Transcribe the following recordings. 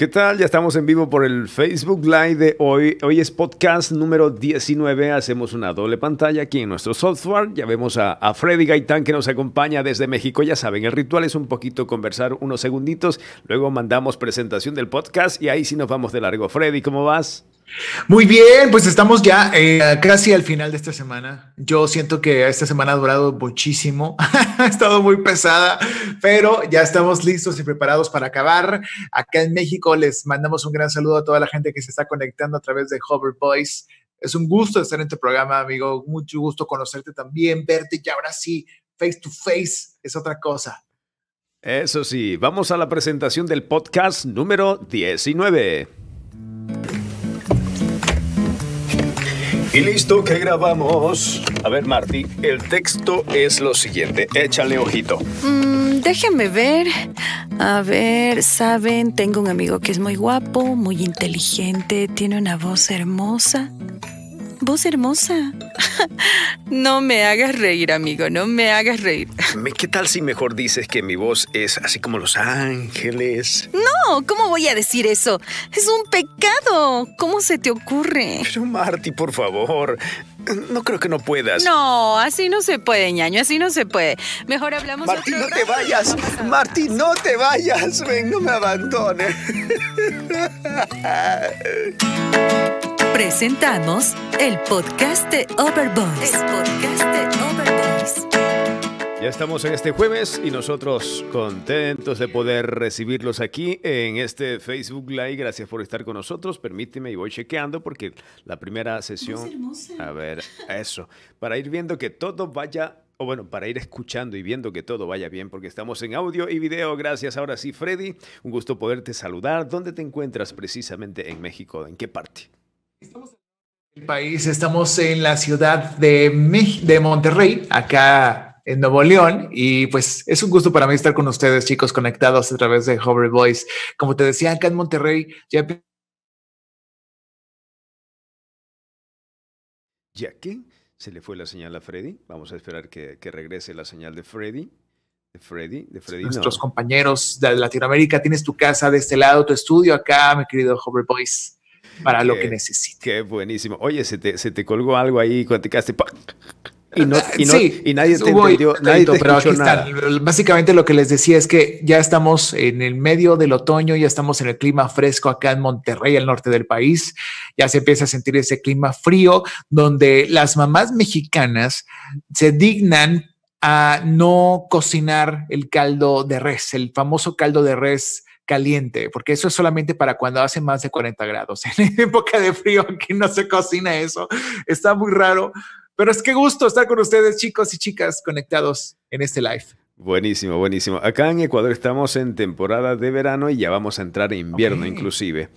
¿Qué tal? Ya estamos en vivo por el Facebook Live de hoy. Hoy es podcast número 19. Hacemos una doble pantalla aquí en nuestro software. Ya vemos a, Freddy Gaitán que nos acompaña desde México. Ya saben, el ritual es un poquito conversar unos segunditos. Luego mandamos presentación del podcast y ahí sí nos vamos de largo. Freddy, ¿cómo vas? Muy bien, pues estamos ya eh, casi al final de esta semana. Yo siento que esta semana ha durado muchísimo, ha estado muy pesada, pero ya estamos listos y preparados para acabar. Acá en México les mandamos un gran saludo a toda la gente que se está conectando a través de Hover Voice. Es un gusto estar en tu programa, amigo. Mucho gusto conocerte también, verte y ahora sí, face to face es otra cosa. Eso sí, vamos a la presentación del podcast número 19. Y listo, que grabamos. A ver, Marty, el texto es lo siguiente. Échale ojito. Mm, déjame ver. A ver, saben, tengo un amigo que es muy guapo, muy inteligente, tiene una voz hermosa. Voz hermosa. no me hagas reír, amigo, no me hagas reír. ¿Qué tal si mejor dices que mi voz es así como Los Ángeles? No, ¿cómo voy a decir eso? Es un pecado. ¿Cómo se te ocurre? Pero Marty, por favor. No creo que no puedas. No, así no se puede, ñaño, así no se puede. Mejor hablamos Martín, no te vayas. Martín, no te vayas. Ven, no me abandones. Presentamos el podcast de Overboys. Ya estamos en este jueves y nosotros contentos de poder recibirlos aquí en este Facebook Live. Gracias por estar con nosotros. Permíteme y voy chequeando porque la primera sesión. A ver, eso. Para ir viendo que todo vaya o bueno, para ir escuchando y viendo que todo vaya bien, porque estamos en audio y video. Gracias. Ahora sí, Freddy, un gusto poderte saludar. ¿Dónde te encuentras precisamente en México? ¿En qué parte? Estamos en el país, estamos en la ciudad de, de Monterrey, acá en Nuevo León, y pues es un gusto para mí estar con ustedes, chicos, conectados a través de Hover Boys Como te decía, acá en Monterrey ya... ¿Ya Se le fue la señal a Freddy. Vamos a esperar que, regrese la señal de Freddy. De Freddy, de Freddy. Nuestros compañeros de Latinoamérica, tienes tu casa de este lado, tu estudio acá, mi querido Hover Boys para lo que necesite. Qué buenísimo. Oye, se te, colgó algo ahí cuando te quedaste. Y, no, y, nadie te entendió, pero aquí Básicamente lo que les decía es que ya estamos en el medio del otoño, ya estamos en el clima fresco acá en Monterrey, al norte del país. Ya se empieza a sentir ese clima frío donde las mamás mexicanas se dignan a no cocinar el caldo de res, el famoso caldo de res caliente, porque eso es solamente para cuando hace más de 40 grados. En época de frío aquí no se cocina eso, está muy raro, pero es que gusto estar con ustedes chicos y chicas conectados en este live. Buenísimo, buenísimo. Acá en Ecuador estamos en temporada de verano y ya vamos a entrar en invierno inclusive.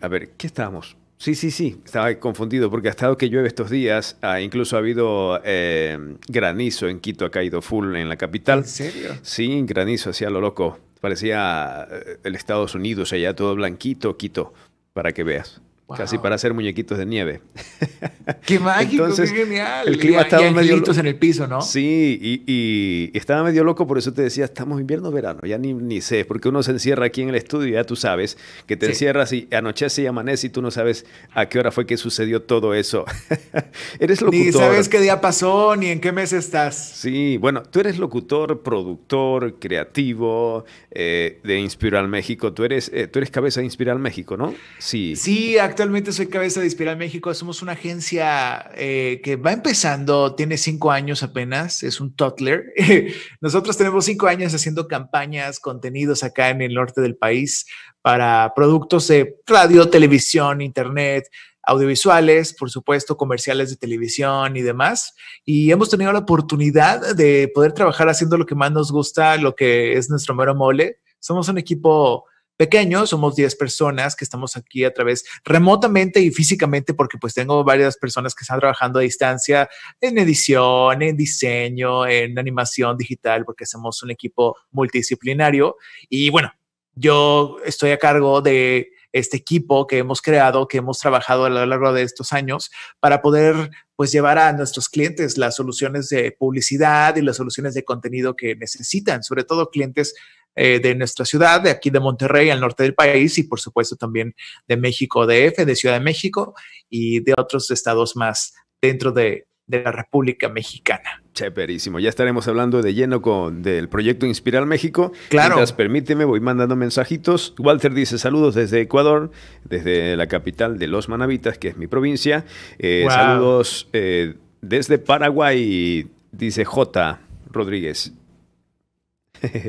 A ver, ¿qué estamos? Sí, sí, sí, estaba confundido porque ha estado que llueve estos días, ah, incluso ha habido eh, granizo en Quito, ha caído full en la capital. ¿En serio? Sí, granizo hacía lo loco. Parecía eh, el Estados Unidos allá, todo blanquito, Quito, para que veas. Casi para hacer muñequitos de nieve. ¡Qué mágico! ¡Qué genial! El clima y, estaba medio en el piso, ¿no? Sí, y, estaba medio loco, por eso te decía, estamos invierno verano, ya ni, ni sé, porque uno se encierra aquí en el estudio, ya tú sabes, que te encierras y anochece y amanece y tú no sabes a qué hora fue que sucedió todo eso. eres locutor. Ni sabes qué día pasó, ni en qué mes estás. Sí, bueno, tú eres locutor, productor, creativo eh, de Inspiral México. Tú eres, eh, tú eres cabeza de Inspiral México, ¿no? Sí. Sí, acá actualmente soy cabeza de Inspiral México. Somos una agencia eh, que va empezando, tiene cinco años apenas, es un toddler. Nosotros tenemos cinco años haciendo campañas, contenidos acá en el norte del país para productos de radio, televisión, internet, audiovisuales, por supuesto, comerciales de televisión y demás. Y hemos tenido la oportunidad de poder trabajar haciendo lo que más nos gusta, lo que es nuestro mero mole. Somos un equipo pequeño, somos 10 personas que estamos aquí a través remotamente y físicamente, porque pues tengo varias personas que están trabajando a distancia en edición, en diseño, en animación digital, porque somos un equipo multidisciplinario. Y bueno, yo estoy a cargo de este equipo que hemos creado, que hemos trabajado a lo largo de estos años para poder pues llevar a nuestros clientes las soluciones de publicidad y las soluciones de contenido que necesitan, sobre todo clientes eh, de nuestra ciudad, de aquí de Monterrey, al norte del país y por supuesto también de México DF, de Ciudad de México y de otros estados más dentro de, la República Mexicana. Chéverísimo. Ya estaremos hablando de lleno con del proyecto Inspiral México. Claro. Mientras permíteme, voy mandando mensajitos. Walter dice saludos desde Ecuador, desde la capital de los Manavitas que es mi provincia. Eh, saludos eh, desde Paraguay, dice J. Rodríguez.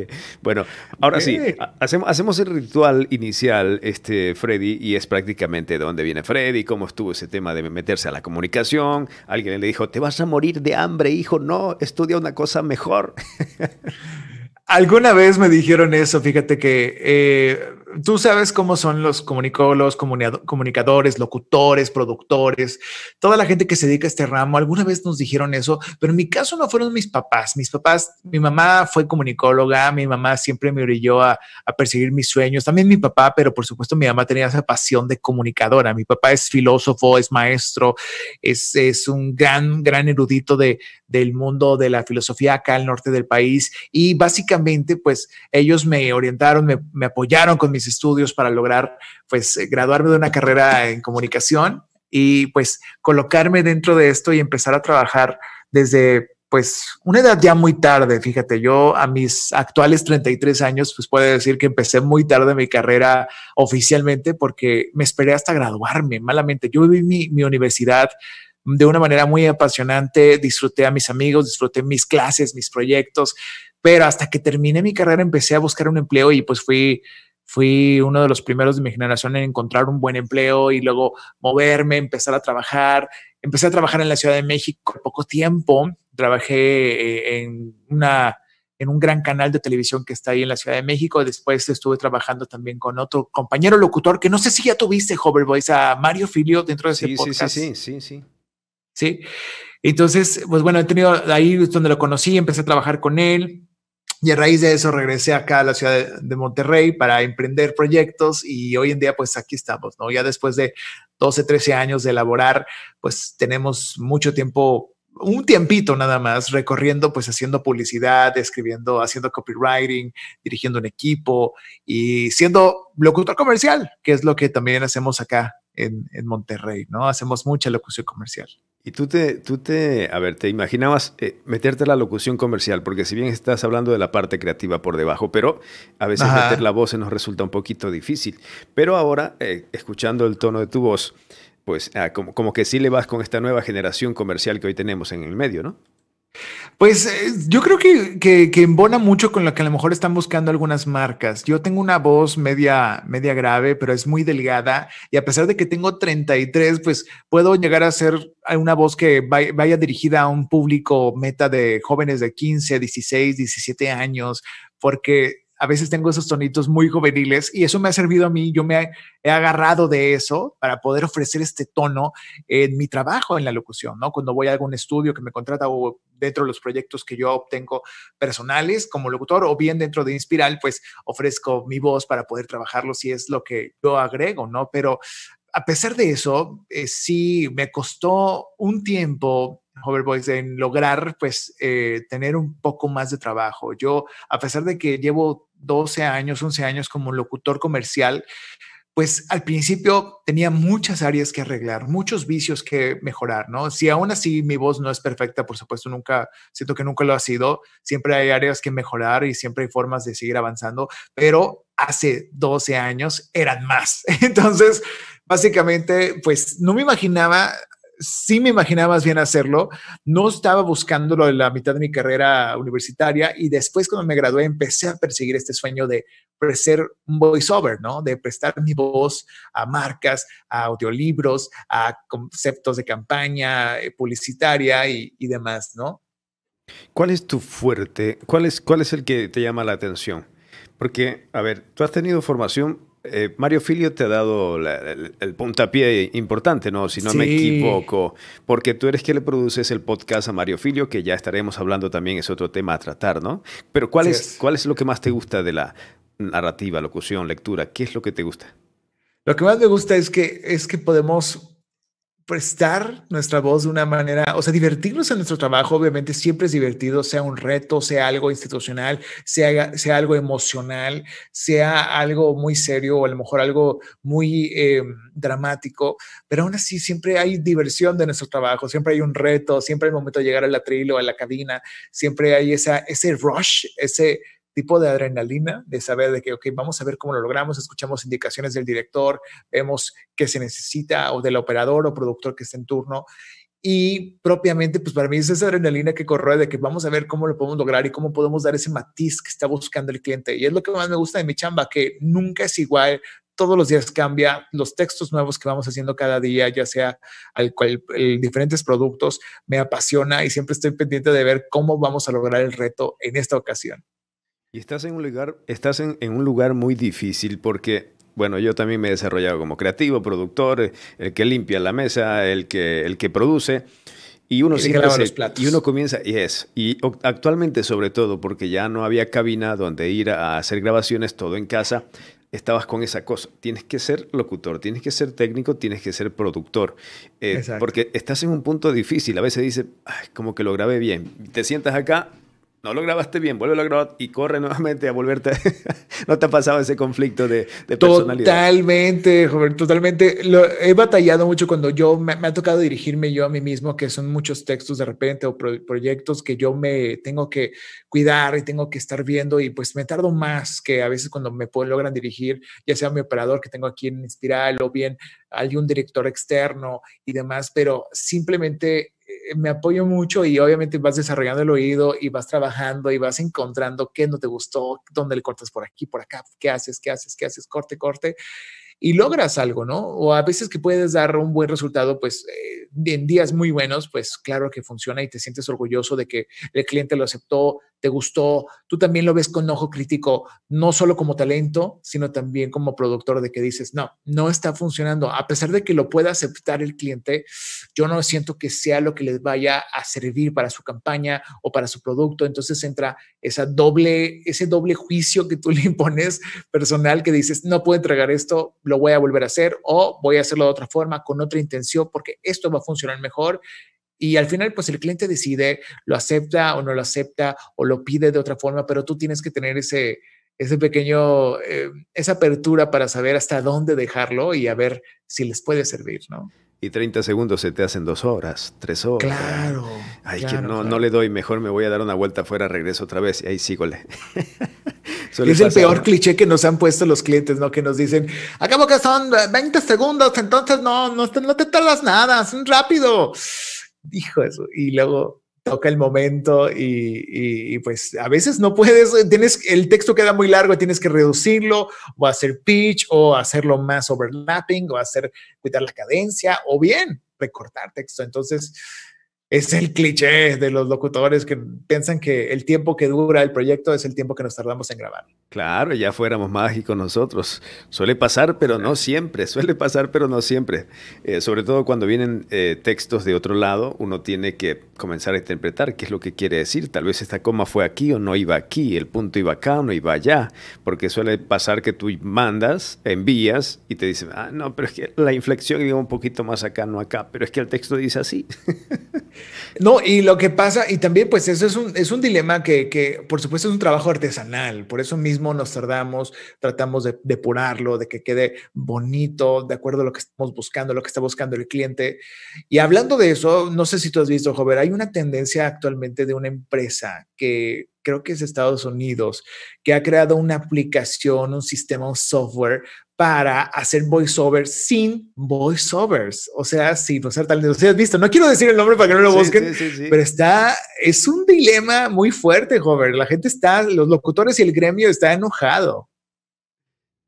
bueno, ahora sí, hacemos, hacemos el ritual inicial, este, Freddy, y es prácticamente de dónde viene Freddy, cómo estuvo ese tema de meterse a la comunicación. Alguien le dijo, te vas a morir de hambre, hijo, no, estudia una cosa mejor. Alguna vez me dijeron eso, fíjate que eh, tú sabes cómo son los comunicólogos, comunicadores, locutores, productores, toda la gente que se dedica a este ramo. Alguna vez nos dijeron eso, pero en mi caso no fueron mis papás. Mis papás, mi mamá fue comunicóloga, mi mamá siempre me orilló a, a perseguir mis sueños. También mi papá, pero por supuesto mi mamá tenía esa pasión de comunicadora. Mi papá es filósofo, es maestro, es, es un gran, gran erudito de, del mundo de la filosofía acá al norte del país. Y básicamente, pues ellos me orientaron, me, me apoyaron con mis estudios para lograr, pues, eh, graduarme de una carrera en comunicación y, pues, colocarme dentro de esto y empezar a trabajar desde pues una edad ya muy tarde, fíjate, yo a mis actuales 33 años, pues puedo decir que empecé muy tarde mi carrera oficialmente porque me esperé hasta graduarme, malamente. Yo viví mi, mi universidad de una manera muy apasionante, disfruté a mis amigos, disfruté mis clases, mis proyectos, pero hasta que terminé mi carrera empecé a buscar un empleo y pues fui fui uno de los primeros de mi generación en encontrar un buen empleo y luego moverme, empezar a trabajar. Empecé a trabajar en la Ciudad de México poco tiempo. Trabajé eh, en, una, en un gran canal de televisión que está ahí en la Ciudad de México. Después estuve trabajando también con otro compañero locutor que no sé si ya tuviste, Hoverboys, a Mario Filio dentro de ese sí, podcast. Sí, sí, sí, sí. Sí. Entonces, pues bueno, he tenido ahí donde lo conocí, empecé a trabajar con él y a raíz de eso regresé acá a la ciudad de, Monterrey para emprender proyectos y hoy en día pues aquí estamos, ¿no? Ya después de 12, 13 años de elaborar, pues tenemos mucho tiempo un tiempito nada más recorriendo, pues haciendo publicidad, escribiendo, haciendo copywriting, dirigiendo un equipo y siendo locutor comercial, que es lo que también hacemos acá en, en Monterrey, ¿no? Hacemos mucha locución comercial. Y tú te, tú te, a ver, te imaginabas eh, meterte meterte la locución comercial, porque si bien estás hablando de la parte creativa por debajo, pero a veces meter la voz se nos resulta un poquito difícil. Pero ahora, eh, escuchando el tono de tu voz, pues ah, como, como, que sí le vas con esta nueva generación comercial que hoy tenemos en el medio, ¿no? Pues eh, yo creo que, que, embona mucho con lo que a lo mejor están buscando algunas marcas. Yo tengo una voz media, media grave, pero es muy delgada y a pesar de que tengo 33, pues puedo llegar a ser una voz que vaya, dirigida a un público meta de jóvenes de 15, 16, 17 años, porque a veces tengo esos tonitos muy juveniles y eso me ha servido a mí. Yo me he agarrado de eso para poder ofrecer este tono en mi trabajo en la locución, ¿no? Cuando voy a algún estudio que me contrata o dentro de los proyectos que yo obtengo personales como locutor o bien dentro de Inspiral, pues ofrezco mi voz para poder trabajarlo si es lo que yo agrego, ¿no? Pero a pesar de eso, eh, sí me costó un tiempo Hoverboys en lograr pues eh, tener un poco más de trabajo. Yo, a pesar de que llevo 12 años, 11 años como locutor comercial, pues al principio tenía muchas áreas que arreglar, muchos vicios que mejorar, ¿no? Si aún así mi voz no es perfecta, por supuesto, nunca, siento que nunca lo ha sido, siempre hay áreas que mejorar y siempre hay formas de seguir avanzando, pero hace 12 años eran más. Entonces, básicamente, pues no me imaginaba sí me imaginaba más bien hacerlo. No estaba buscándolo en la mitad de mi carrera universitaria y después cuando me gradué empecé a perseguir este sueño de ser un voiceover, ¿no? De prestar mi voz a marcas, a audiolibros, a conceptos de campaña eh, publicitaria y, demás, ¿no? ¿Cuál es tu fuerte? ¿Cuál es, ¿Cuál es el que te llama la atención? Porque, a ver, tú has tenido formación eh, Mario Filio te ha dado el, puntapié importante, ¿no? Si no me equivoco, porque tú eres quien le produces el podcast a Mario Filio, que ya estaremos hablando también, es otro tema a tratar, ¿no? Pero ¿cuál, es, ¿cuál es lo que más te gusta de la narrativa, locución, lectura? ¿Qué es lo que te gusta? Lo que más me gusta es que, es que podemos prestar nuestra voz de una manera, o sea, divertirnos en nuestro trabajo, obviamente siempre es divertido, sea un reto, sea algo institucional, sea, sea algo emocional, sea algo muy serio o a lo mejor algo muy em, dramático, pero aún así siempre hay diversión de nuestro trabajo, siempre hay un reto, siempre hay el momento de llegar al atril o a la cabina, siempre hay ese rush, ese tipo de adrenalina de saber de que, ok, vamos a ver cómo lo logramos, escuchamos indicaciones del director, vemos qué se necesita o del operador o productor que está en turno. Y propiamente, pues para mí es esa adrenalina que corre de que vamos a ver cómo lo podemos lograr y cómo podemos dar ese matiz que está buscando el cliente. Y es lo que más me gusta de mi chamba, que nunca es igual, todos los días cambia, los textos nuevos que vamos haciendo cada día, ya sea al cual, diferentes productos, me apasiona y siempre estoy pendiente de ver cómo vamos a lograr el reto en esta ocasión. Y estás en un lugar, estás en, un lugar muy difícil porque bueno, yo también me he desarrollado como creativo, productor, el que limpia la mesa, el que, el que produce. Y uno, se, y uno comienza, y es, y actualmente sobre todo, porque ya no había cabina donde ir a hacer grabaciones, todo en casa, estabas con esa cosa. Tienes que ser locutor, tienes que ser técnico, tienes que ser productor. Eh, porque estás en un punto difícil. A veces dices, como que lo grabé bien. Te sientas acá, no lo grabaste bien, vuelve a grabar y corre nuevamente a volverte. ¿No te ha pasado ese conflicto de, personalidad? Totalmente, joven, totalmente. he batallado mucho cuando yo me, ha tocado dirigirme yo a mí mismo, que son muchos textos de repente o proyectos que yo me tengo que cuidar y tengo que estar viendo y pues me tardo más que a veces cuando me pueden, logran dirigir, ya sea mi operador que tengo aquí en Espiral o bien algún director externo y demás, pero simplemente eh, me apoyo mucho y obviamente vas desarrollando el oído y vas trabajando y vas encontrando qué no te gustó, dónde le cortas por aquí, por acá, qué haces, qué haces, qué haces, corte, corte. Y logras algo, ¿no? O a veces que puedes dar un buen resultado, pues eh, en días muy buenos, pues claro que funciona y te sientes orgulloso de que el cliente lo aceptó, te gustó, tú también lo ves con ojo crítico, no solo como talento, sino también como productor de que dices, no, no está funcionando. A pesar de que lo pueda aceptar el cliente, yo no siento que sea lo que les vaya a servir para su campaña o para su producto. Entonces entra esa doble, ese doble juicio que tú le impones personal que dices, no puedo entregar esto, lo voy a volver a hacer o voy a hacerlo de otra forma, con otra intención, porque esto va a funcionar mejor y al final, pues el cliente decide, lo acepta o no lo acepta o lo pide de otra forma, pero tú tienes que tener ese, ese pequeño, eh, esa apertura para saber hasta dónde dejarlo y a ver si les puede servir, ¿no? Y 30 segundos se te hacen dos horas, tres horas. Claro. Ay, que no, no le doy, mejor me voy a dar una vuelta afuera, regreso otra vez y ahí sígole. es el peor cliché que nos han puesto los clientes, ¿no? Que nos dicen, acabo que son 20 segundos, entonces no, no, te tardas nada, es rápido dijo eso, y luego toca el momento y, y, pues a veces no puedes, eh, tienes, el texto queda muy largo, tienes que reducirlo o hacer pitch o hacerlo más overlapping o hacer, quitar la cadencia o bien recortar texto. Entonces, es el cliché de los locutores que piensan que el tiempo que dura el proyecto es el tiempo que nos tardamos en grabar. Claro, ya fuéramos mágicos nosotros. Suele pasar, pero no siempre. Suele pasar, pero no siempre. Eh, sobre todo cuando vienen eh, textos de otro lado, uno tiene que comenzar a interpretar qué es lo que quiere decir. Tal vez esta coma fue aquí o no iba aquí, el punto iba acá o no iba allá. Porque suele pasar que tú mandas, envías y te dicen, ah, no, pero es que la inflexión iba un poquito más acá, no acá. Pero es que el texto dice así. No, y lo que pasa, y también pues eso es un, dilema que, que, por supuesto es un trabajo artesanal, por eso mismo nos tardamos, tratamos de depurarlo, de que quede bonito, de acuerdo a lo que estamos buscando, lo que está buscando el cliente. Y hablando de eso, no sé si tú has visto, Jover, hay una tendencia actualmente de una empresa que creo que es Estados Unidos, que ha creado una aplicación, un sistema, un software para hacer voiceovers sin voiceovers, o sea, sin tal. tal, Ustedes has visto, no quiero decir el nombre para que no lo busquen, pero está, es un dilema muy fuerte, Hover. La gente está, los locutores y el gremio está enojado.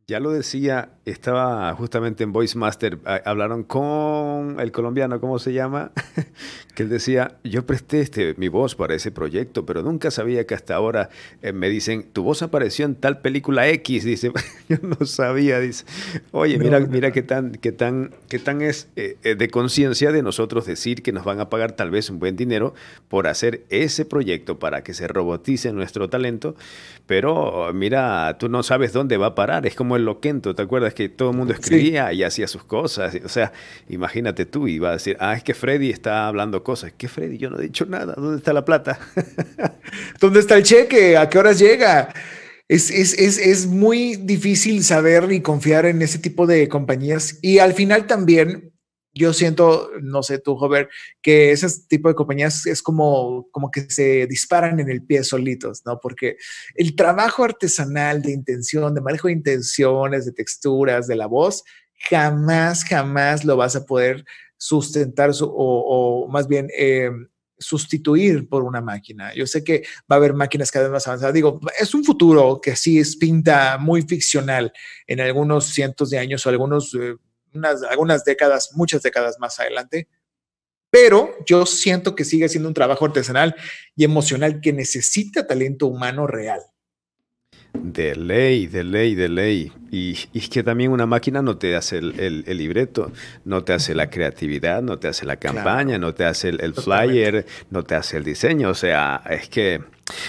Ya lo decía estaba justamente en Voice Master, hablaron con el colombiano, ¿cómo se llama? que él decía, yo presté este, mi voz para ese proyecto, pero nunca sabía que hasta ahora eh, me dicen, tu voz apareció en tal película X, dice, yo no sabía, dice, oye, mira, mira qué tan, qué tan, qué tan es eh, eh, de conciencia de nosotros decir que nos van a pagar tal vez un buen dinero por hacer ese proyecto para que se robotice nuestro talento, pero mira, tú no sabes dónde va a parar, es como el loquento, ¿te acuerdas? que todo el mundo escribía y hacía sus cosas. O sea, imagínate tú, iba a decir, ah, es que Freddy está hablando cosas. que Freddy? Yo no he dicho nada. ¿Dónde está la plata? ¿Dónde está el cheque? ¿A qué horas llega? Es, es, es, es muy difícil saber y confiar en ese tipo de compañías. Y al final también yo siento, no sé tú, Robert, que ese tipo de compañías es como, como que se disparan en el pie solitos, ¿no? Porque el trabajo artesanal de intención, de manejo de intenciones, de texturas, de la voz, jamás, jamás lo vas a poder sustentar o, más bien... Eh, sustituir por una máquina. Yo sé que va a haber máquinas cada vez más avanzadas. Digo, es un futuro que sí es pinta muy ficcional en algunos cientos de años o algunos eh, unas, algunas décadas, muchas décadas más adelante, pero yo siento que sigue siendo un trabajo artesanal y emocional que necesita talento humano real. De ley, de ley, de ley. Y, es que también una máquina no te hace el, el, libreto, no te hace la creatividad, no te hace la campaña, no te hace el, el flyer, no te hace el diseño. O sea, es que,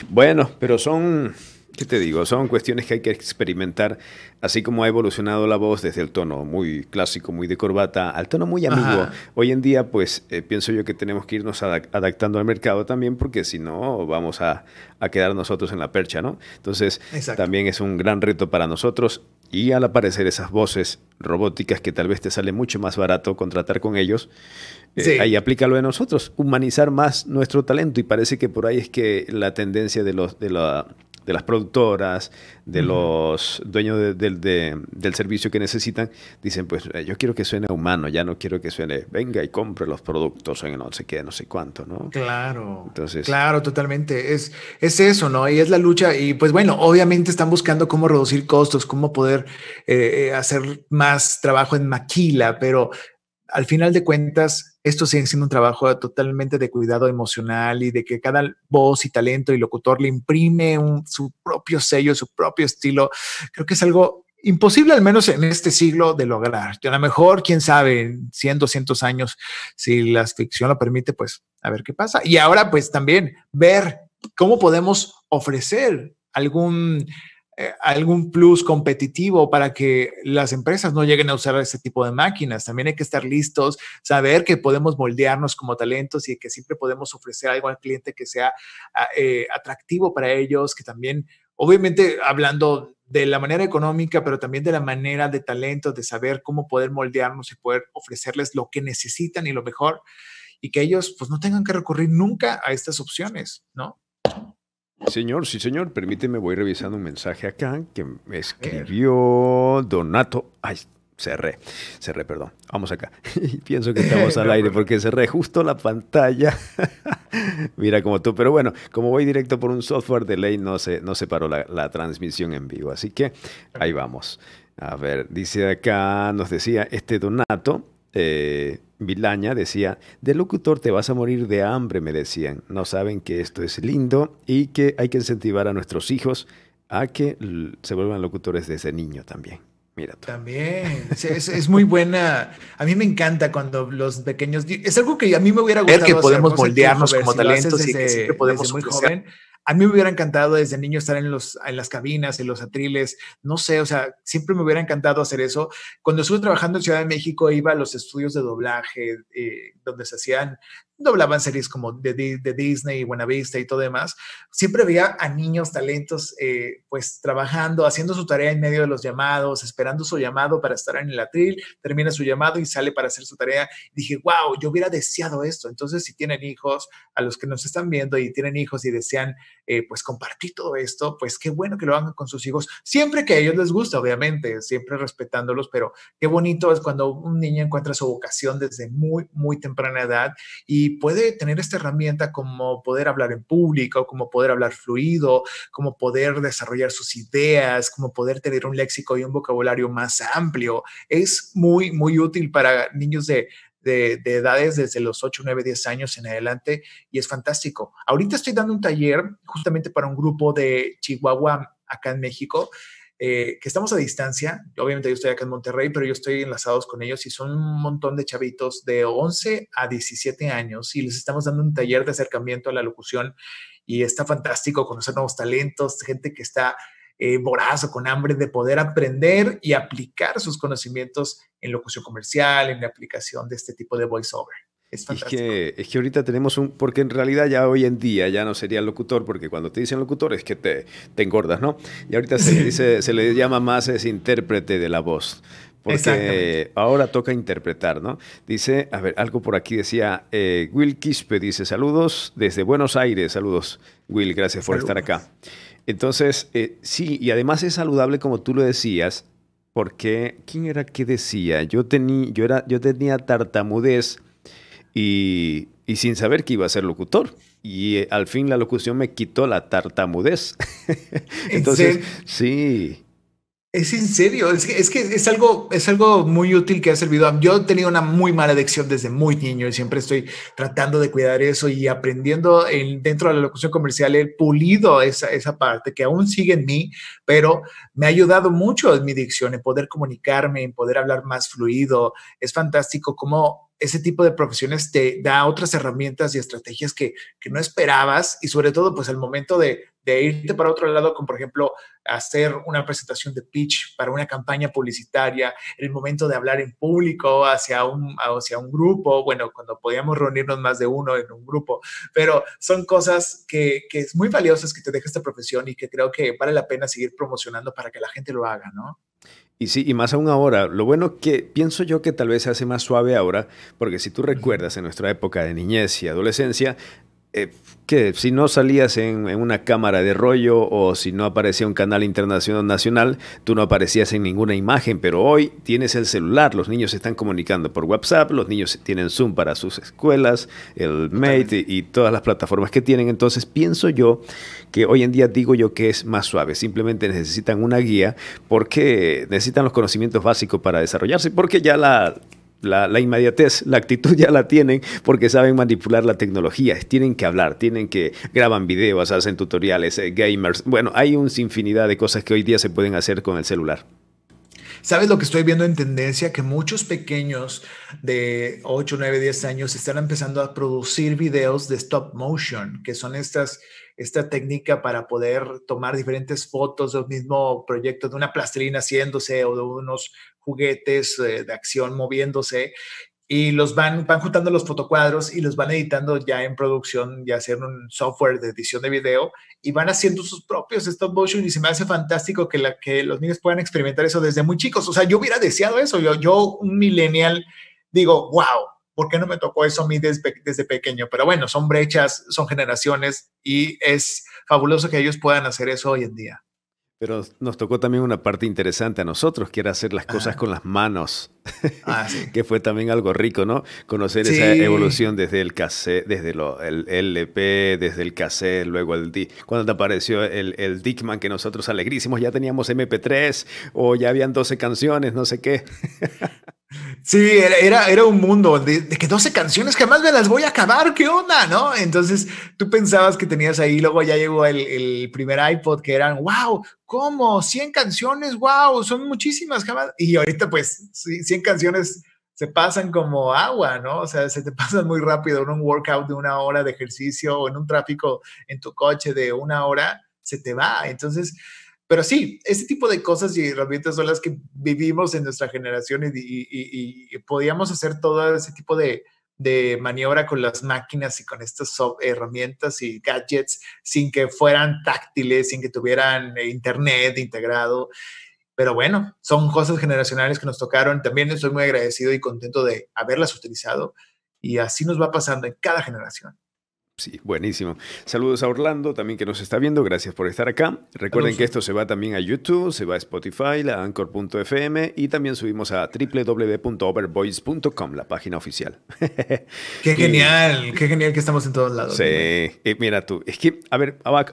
bueno, pero son ¿Qué te digo? Son cuestiones que hay que experimentar, así como ha evolucionado la voz desde el tono muy clásico, muy de corbata, al tono muy amigo. Hoy en día, pues, eh, pienso yo que tenemos que irnos adaptando al mercado también, porque si no, vamos a, quedar nosotros en la percha, ¿no? Entonces, también es un gran reto para nosotros y al aparecer esas voces robóticas que tal vez te sale mucho más barato contratar con ellos, ahí eh, aplica ahí aplícalo de nosotros, humanizar más nuestro talento y parece que por ahí es que la tendencia de, los, de, la, de las productoras, de los dueños del servicio que necesitan, dicen, pues eh, yo quiero que suene humano, ya no quiero que suene, venga y compre los productos en no sé qué, no sé cuánto, ¿no? Claro. Entonces. Claro, totalmente. Es, es eso, ¿no? Y es la lucha. Y pues bueno, obviamente están buscando cómo reducir costos, cómo poder eh, eh, hacer más trabajo en maquila, pero al final de cuentas, esto sigue siendo un trabajo totalmente de cuidado emocional y de que cada voz y talento y locutor le imprime su propio sello, su propio estilo. Creo que es algo imposible, al menos en este siglo, de lograr. a lo mejor, quién sabe, 100, 200 años, si la ficción lo permite, pues a ver qué pasa. Y ahora, pues también ver cómo podemos ofrecer algún eh, algún plus competitivo para que las empresas no lleguen a usar ese tipo de máquinas. También hay que estar listos, saber que podemos moldearnos como talentos y que siempre podemos ofrecer algo al cliente que sea ah, eh, atractivo para ellos, que también, obviamente, hablando de la manera económica, pero también de la manera de talento, de saber cómo poder moldearnos y poder ofrecerles lo que necesitan y lo mejor, y que ellos pues no tengan que recurrir nunca a estas opciones, ¿no? Señor, sí, señor, permíteme, voy revisando un mensaje acá que me escribió Donato. Ay, cerré, cerré, perdón. Vamos acá. pienso que estamos al aire porque cerré justo la pantalla. Mira como tú, pero bueno, como voy directo por un software de ley, no se, no se paró la, transmisión en vivo. Así que ahí vamos. A ver, dice acá, nos decía este Donato. Eh, Vilaña decía, de locutor te vas a morir de hambre, me decían. No saben que esto es lindo y que hay que incentivar a nuestros hijos a que se vuelvan locutores desde niño también. Mira También, es, muy buena. A mí me encanta cuando los pequeños, es algo que a mí me hubiera gustado. Ver que podemos moldearnos como talentos y que siempre podemos muy joven a mí me hubiera encantado desde niño estar en, los, en las cabinas, en los atriles, no sé, o sea, siempre me hubiera encantado hacer eso. Cuando estuve trabajando en Ciudad de México, iba a los estudios de doblaje, eh, donde se hacían, doblaban series como de, de Disney, Vista y todo demás. Siempre veía a niños talentos, eh, pues, trabajando, haciendo su tarea en medio de los llamados, esperando su llamado para estar en el atril, termina su llamado y sale para hacer su tarea. Dije, wow, yo hubiera deseado esto. Entonces, si tienen hijos, a los que nos están viendo y tienen hijos y desean eh, pues compartir todo esto, pues qué bueno que lo hagan con sus hijos, siempre que a ellos les gusta, obviamente, siempre respetándolos, pero qué bonito es cuando un niño encuentra su vocación desde muy, muy temprana edad y puede tener esta herramienta como poder hablar en público, como poder hablar fluido, como poder desarrollar sus ideas, como poder tener un léxico y un vocabulario más amplio. Es muy, muy útil para niños de de, edades desde los 8, 9, 10 años en adelante y es fantástico. Ahorita estoy dando un taller justamente para un grupo de Chihuahua acá en México. Eh, que estamos a distancia. Obviamente yo estoy acá en Monterrey, pero yo estoy enlazados con ellos y son un montón de chavitos de 11 a 17 años y les estamos dando un taller de acercamiento a la locución y está fantástico conocer nuevos talentos, gente que está eh, con hambre de poder aprender y aplicar sus conocimientos en locución comercial, en la aplicación de este tipo de voiceover. Es, es que, es que ahorita tenemos un, porque en realidad ya hoy en día ya no sería locutor, porque cuando te dicen locutor es que te, te engordas, ¿no? Y ahorita se, se le llama más es intérprete de la voz, porque ahora toca interpretar, ¿no? Dice, a ver, algo por aquí decía eh, Will Quispe, dice, saludos desde Buenos Aires, saludos Will, gracias por estar acá. Entonces, eh, sí, y además es saludable como tú lo decías, porque ¿quién era que decía? Yo, yo, era, yo tenía tartamudez y, sin saber que iba a ser locutor. Y eh, al fin la locución me quitó la tartamudez. Entonces, sí. Es en serio, es que, es algo, es algo muy útil que ha servido. Yo he tenido una muy mala adicción desde muy niño y siempre estoy tratando de cuidar eso y aprendiendo dentro de la locución comercial, el pulido esa, parte que aún sigue en mí, pero me ha ayudado mucho en mi dicción, en poder comunicarme, en poder hablar más fluido. Es fantástico cómo ese tipo de profesiones te da otras herramientas y estrategias que, no esperabas y sobre todo pues el momento de, irte para otro lado como por ejemplo hacer una presentación de pitch para una campaña publicitaria, el momento de hablar en público hacia un, hacia un grupo, bueno, cuando podíamos reunirnos más de uno en un grupo, pero son cosas que, que es muy valiosas que te deja esta profesión y que creo que vale la pena seguir promocionando para que la gente lo haga, ¿no? Y sí, y más aún ahora. Lo bueno que pienso yo que tal vez se hace más suave ahora, porque si tú recuerdas en nuestra época de niñez y adolescencia, eh, que si no salías en, una cámara de rollo o si no aparecía un canal internacional nacional, tú no aparecías en ninguna imagen, pero hoy tienes el celular, los niños se están comunicando por WhatsApp, los niños tienen Zoom para sus escuelas, el Mate y todas las plataformas que tienen, entonces pienso yo que hoy en día digo yo que es más suave, simplemente necesitan una guía porque necesitan los conocimientos básicos para desarrollarse, porque ya la, la, inmediatez, la actitud ya la tienen porque saben manipular la tecnología, tienen que hablar, tienen que graban videos, hacen tutoriales, eh, gamers, bueno, hay un infinidad de cosas que hoy día se pueden hacer con el celular. ¿Sabes lo que estoy viendo en tendencia? Que muchos pequeños de 8, 9, 10 años están empezando a producir videos de stop motion, que son estas, esta técnica para poder tomar diferentes fotos del mismo proyecto, de una plastilina haciéndose o de unos juguetes eh, de acción moviéndose y los van, van juntando los fotocuadros y los van editando ya en producción, ya hacer un software de edición de video y van haciendo sus propios stop motion y se me hace fantástico que, la, que los niños puedan experimentar eso desde muy chicos. O sea, yo hubiera deseado eso, yo, yo un millennial, digo, wow, ¿por qué no me tocó eso a mí desde, desde pequeño? Pero bueno, son brechas, son generaciones y es fabuloso que ellos puedan hacer eso hoy en día. Pero nos tocó también una parte interesante a nosotros, que era hacer las cosas con las manos, ah, que fue también algo rico, ¿no? Conocer esa evolución desde el cassette, desde lo, el LP, desde el cassette, luego el D. Cuando apareció el, el Dickman, que nosotros alegrísimos ya teníamos MP3 o ya habían 12 canciones, no sé qué. Sí, era, era, un mundo de, que 12 canciones jamás me las voy a acabar, ¿qué onda? ¿No? Entonces tú pensabas que tenías ahí, luego ya llegó el, el primer iPod que eran, wow, ¿cómo? 100 canciones, wow, son muchísimas jamás. Y ahorita pues 100 canciones se pasan como agua, ¿no? O sea, se te pasan muy rápido en un workout de una hora de ejercicio o en un tráfico en tu coche de una hora, se te va. Entonces, pero sí, ese tipo de cosas y herramientas son las que vivimos en nuestra generación y, podíamos hacer todo ese tipo de maniobra con las máquinas y con estas herramientas y gadgets sin que fueran táctiles, sin que tuvieran internet integrado. Pero bueno, son cosas generacionales que nos tocaron. También estoy muy agradecido y contento de haberlas utilizado. Y así nos va pasando en cada generación. Sí, buenísimo. Saludos a Orlando también que nos está viendo. Gracias por estar acá. Recuerden que esto se va también a YouTube, se va a Spotify, la Anchor.fm y también subimos a www.overboys.com, la página oficial. Qué genial, qué genial que estamos en todos lados. Sí, eh, mira tú, es que, a ver, ah,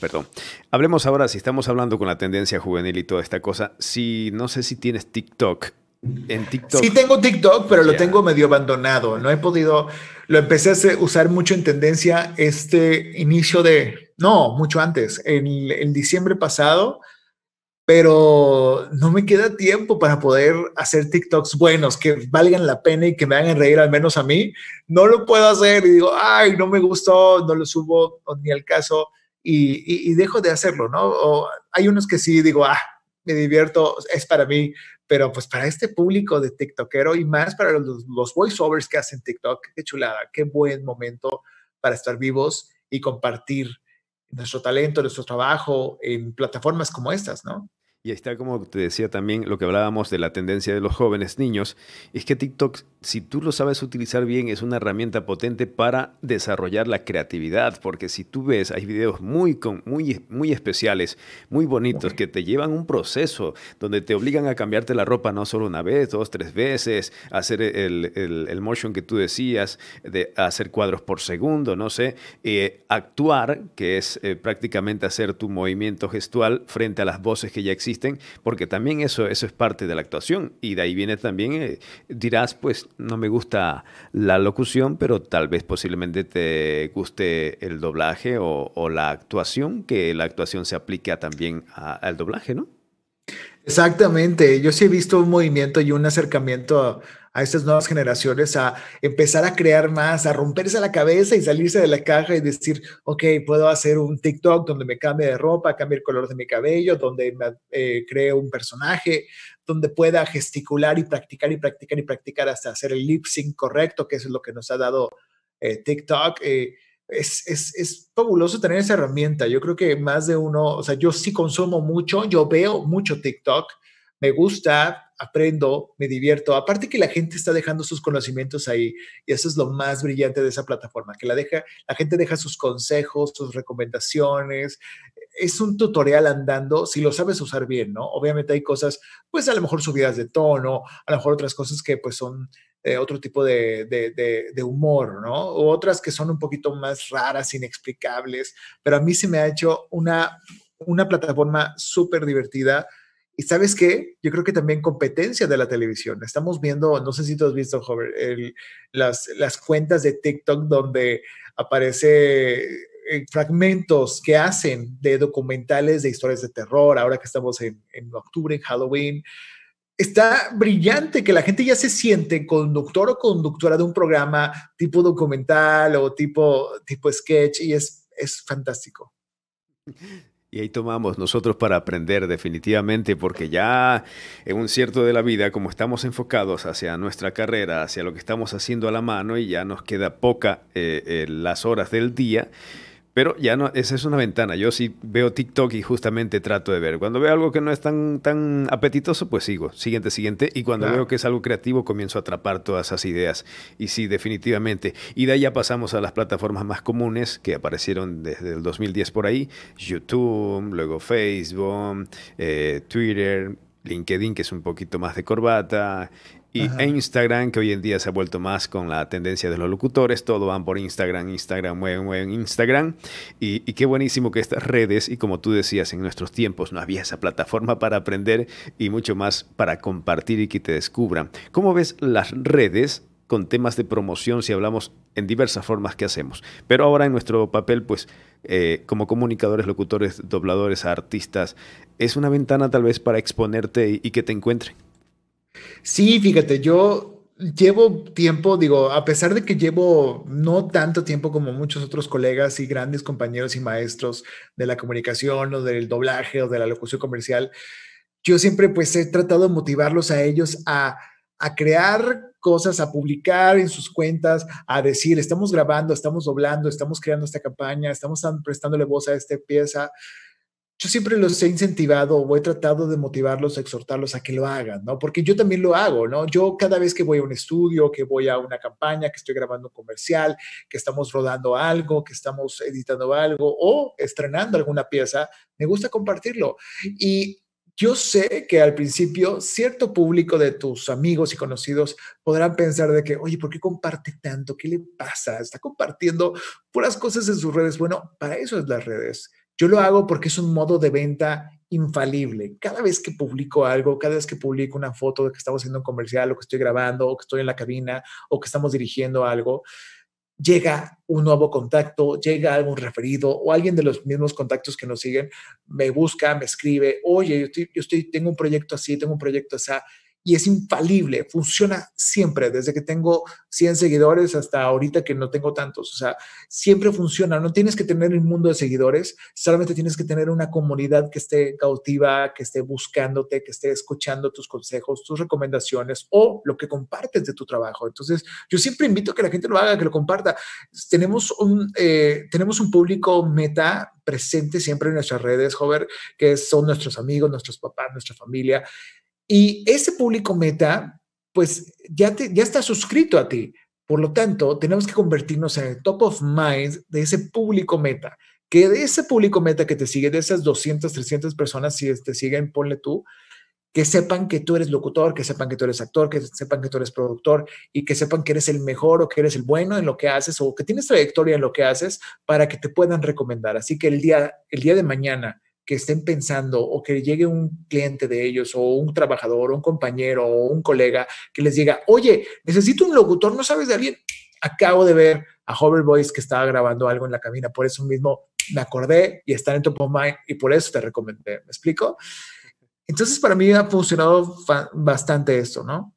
perdón. Hablemos ahora, si estamos hablando con la tendencia juvenil y toda esta cosa, si no sé si tienes TikTok en TikTok. Sí tengo TikTok, pero lo tengo medio abandonado. No he podido, lo empecé a usar mucho en tendencia este inicio de, no, mucho antes, en, el diciembre pasado, pero no me queda tiempo para poder hacer TikToks buenos, que valgan la pena y que me hagan reír al menos a mí. No lo puedo hacer y digo, ay, no me gustó, no lo subo ni al caso y, dejo de hacerlo, ¿no? hay unos que sí digo, ah, me divierto, es para mí, pero pues para este público de TikTokero y más para los, los voiceovers que hacen TikTok, qué chulada, qué buen momento para estar vivos y compartir nuestro talento, nuestro trabajo en plataformas como estas, ¿no? Y ahí está, como te decía también, lo que hablábamos de la tendencia de los jóvenes niños, es que TikTok, si tú lo sabes utilizar bien, es una herramienta potente para desarrollar la creatividad, porque si tú ves, hay videos muy, muy, muy especiales, muy bonitos, que te llevan un proceso donde te obligan a cambiarte la ropa no solo una vez, dos, tres veces, hacer el, motion que tú decías, de hacer cuadros por segundo, no sé, eh, actuar, que es eh, prácticamente hacer tu movimiento gestual frente a las voces que ya existen porque también eso, eso es parte de la actuación. Y de ahí viene también, eh, dirás, pues no me gusta la locución, pero tal vez posiblemente te guste el doblaje o, la actuación, que la actuación se aplica también al doblaje, ¿no? Exactamente, yo sí he visto un movimiento y un acercamiento a a estas nuevas generaciones a empezar a crear más, a romperse la cabeza y salirse de la caja y decir, ok, puedo hacer un TikTok donde me cambie de ropa, cambie el color de mi cabello, donde me, eh, cree un personaje, donde pueda gesticular y practicar y practicar y practicar hasta hacer el lip sync correcto, que es lo que nos ha dado eh, TikTok. Eh, es, es, es, fabuloso tener esa herramienta. Yo creo que más de uno, o sea, yo sí consumo mucho, yo veo mucho TikTok, me gusta, aprendo, me divierto. Aparte que la gente está dejando sus conocimientos ahí y eso es lo más brillante de esa plataforma, que la, deja, la gente deja sus consejos, sus recomendaciones. Es un tutorial andando si lo sabes usar bien, ¿no? Obviamente hay cosas, pues a lo mejor subidas de tono, a lo mejor otras cosas que pues son eh, otro tipo de, humor, ¿no? O otras que son un poquito más raras, inexplicables, pero a mí se me ha hecho una, una plataforma súper divertida y sabes qué? Yo creo que también competencia de la televisión. Estamos viendo, no sé si tú has visto, Hover, las, las cuentas de TikTok donde aparece eh, fragmentos que hacen de documentales de historias de terror, ahora que estamos en, octubre, en Halloween. Está brillante que la gente ya se siente conductor o conductora de un programa tipo documental o tipo, tipo sketch y es, es fantástico. Y ahí tomamos nosotros para aprender definitivamente, porque ya en un cierto de la vida, como estamos enfocados hacia nuestra carrera, hacia lo que estamos haciendo a la mano y ya nos queda poca eh, eh, las horas del día, pero ya no, esa es una ventana. Yo sí veo TikTok y justamente trato de ver. Cuando veo algo que no es tan, tan apetitoso, pues sigo. Siguiente, siguiente. Y cuando veo que es algo creativo, comienzo a atrapar todas esas ideas. Y sí, definitivamente. Y de ahí ya pasamos a las plataformas más comunes que aparecieron desde el 2010 por ahí. YouTube, luego Facebook, eh, Twitter, LinkedIn, que es un poquito más de corbata, y Instagram, que hoy en día se ha vuelto más con la tendencia de los locutores, todo van por Instagram, Instagram, mueven, mueven Instagram. Y, qué buenísimo que estas redes, y como tú decías, en nuestros tiempos no había esa plataforma para aprender y mucho más para compartir y que te descubran. ¿Cómo ves las redes con temas de promoción si hablamos en diversas formas que hacemos? Pero ahora en nuestro papel, pues, eh, como comunicadores, locutores, dobladores, artistas, es una ventana tal vez para exponerte y que te encuentren. Sí, fíjate, yo llevo tiempo, digo, a pesar de que llevo no tanto tiempo como muchos otros colegas y grandes compañeros y maestros de la comunicación o del doblaje o de la locución comercial, yo siempre pues he tratado de motivarlos a ellos a, a crear cosas, a publicar en sus cuentas, a decir, estamos grabando, estamos doblando, estamos creando esta campaña, estamos prestándole voz a esta pieza yo siempre los he incentivado o he tratado de motivarlos, exhortarlos a que lo hagan, ¿no? Porque yo también lo hago, ¿no? Yo cada vez que voy a un estudio, que voy a una campaña, que estoy grabando un comercial, que estamos rodando algo, que estamos editando algo o estrenando alguna pieza, me gusta compartirlo. Y yo sé que al principio cierto público de tus amigos y conocidos podrán pensar de que, oye, ¿por qué comparte tanto? ¿Qué le pasa? Está compartiendo puras cosas en sus redes. Bueno, para eso es las redes yo lo hago porque es un modo de venta infalible. Cada vez que publico algo, cada vez que publico una foto de que estamos haciendo un comercial o que estoy grabando o que estoy en la cabina o que estamos dirigiendo algo, llega un nuevo contacto, llega algún referido o alguien de los mismos contactos que nos siguen, me busca, me escribe, oye, yo, tengo un proyecto así, tengo un proyecto así, y es infalible, funciona siempre, desde que tengo 100 seguidores hasta ahorita que no tengo tantos, o sea, siempre funciona, no tienes que tener un mundo de seguidores, solamente tienes que tener una comunidad que esté cautiva, que esté buscándote, que esté escuchando tus consejos, tus recomendaciones o lo que compartes de tu trabajo. Entonces, yo siempre invito a que la gente lo haga, que lo comparta. Tenemos un, eh, tenemos un público meta presente siempre en nuestras redes, joven, que son nuestros amigos, nuestros papás, nuestra familia. Y ese público meta, pues ya, ya está suscrito a ti. Por lo tanto, tenemos que convertirnos en el top of mind de ese público meta. Que de ese público meta que te sigue, de esas 200, 300 personas, si te siguen, ponle tú, que sepan que tú eres locutor, que sepan que tú eres actor, que sepan que tú eres productor y que sepan que eres el mejor o que eres el bueno en lo que haces o que tienes trayectoria en lo que haces para que te puedan recomendar. Así que el día, el día de mañana, que estén pensando o que llegue un cliente de ellos o un trabajador o un compañero o un colega que les diga, oye, necesito un locutor, ¿no sabes de alguien? Acabo de ver a Hover que estaba grabando algo en la cabina, por eso mismo me acordé y está en Top of Mind y por eso te recomendé, ¿me explico? Entonces para mí ha funcionado bastante esto, ¿no?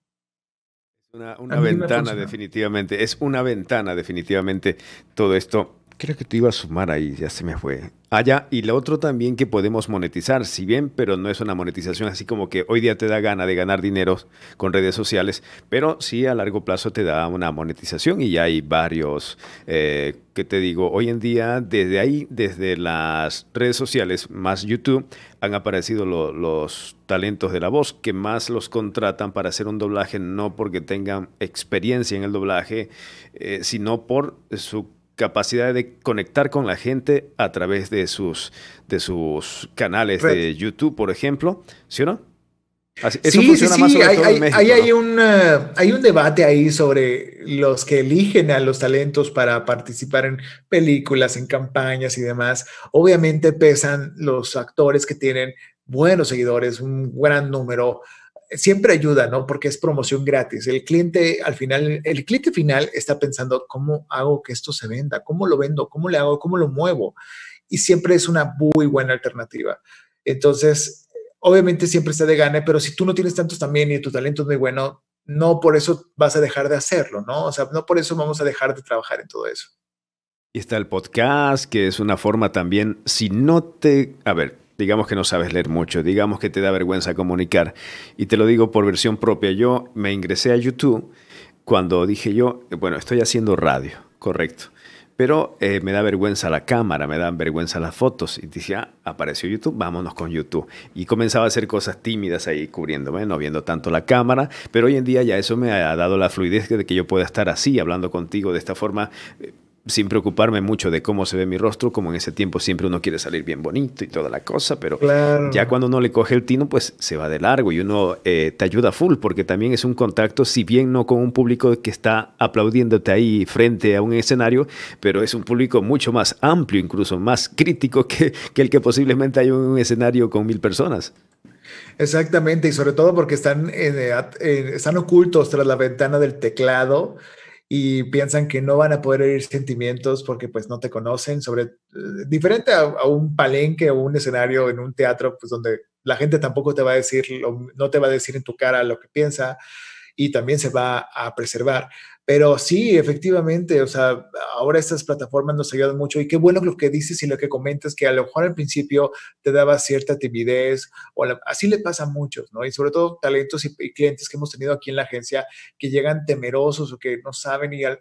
Una, una ventana definitivamente, es una ventana definitivamente todo esto Creo que te iba a sumar ahí, ya se me fue. Ah, ya, y lo otro también que podemos monetizar, si bien, pero no es una monetización así como que hoy día te da gana de ganar dinero con redes sociales, pero sí a largo plazo te da una monetización y ya hay varios, eh, que te digo, hoy en día desde ahí, desde las redes sociales más YouTube, han aparecido los talentos de la voz que más los contratan para hacer un doblaje, no porque tengan experiencia en el doblaje, eh, sino por su capacidad de conectar con la gente a través de sus, de sus canales de YouTube, por ejemplo, ¿sí o no? eso sí. hay, hay, un debate ahí sobre los que eligen a los talentos para participar en películas, en campañas y demás. Obviamente pesan los actores que tienen buenos seguidores, un gran número, siempre ayuda, ¿no? Porque es promoción gratis. El cliente al final, el cliente final está pensando, ¿cómo hago que esto se venda? ¿Cómo lo vendo? ¿Cómo le hago? ¿Cómo lo muevo? Y siempre es una muy buena alternativa. Entonces, obviamente siempre está de gana, pero si tú no tienes tantos también y tu talento es muy bueno, no por eso vas a dejar de hacerlo, ¿no? O sea, no por eso vamos a dejar de trabajar en todo eso. Y está el podcast, que es una forma también, si no te, a ver, digamos que no sabes leer mucho, digamos que te da vergüenza comunicar. Y te lo digo por versión propia, yo me ingresé a YouTube cuando dije yo, bueno, estoy haciendo radio, correcto. Pero eh, me da vergüenza la cámara, me dan vergüenza las fotos. Y dije, ah, apareció YouTube, vámonos con YouTube. Y comenzaba a hacer cosas tímidas ahí cubriéndome, no viendo tanto la cámara. Pero hoy en día ya eso me ha dado la fluidez de que yo pueda estar así, hablando contigo de esta forma, eh, sin preocuparme mucho de cómo se ve mi rostro, como en ese tiempo siempre uno quiere salir bien bonito y toda la cosa, pero ya cuando uno le coge el tino, pues se va de largo y uno eh, te ayuda full, porque también es un contacto, si bien no con un público que está aplaudiéndote ahí frente a un escenario, pero es un público mucho más amplio, incluso más crítico que, el que posiblemente hay en un escenario con mil personas. Exactamente, y sobre todo porque están, eh, eh, están ocultos tras la ventana del teclado y piensan que no van a poder herir sentimientos porque pues no te conocen, sobre eh, diferente a, un palenque o un escenario en un teatro pues donde la gente tampoco te va a decir, no te va a decir en tu cara lo que piensa y también se va a preservar. Pero sí, efectivamente, o sea, ahora estas plataformas nos ayudan mucho y qué bueno lo que dices y lo que comentas, que a lo mejor al principio te daba cierta timidez, o así le pasa a muchos, ¿no? Y sobre todo talentos y, clientes que hemos tenido aquí en la agencia que llegan temerosos o que no saben y al,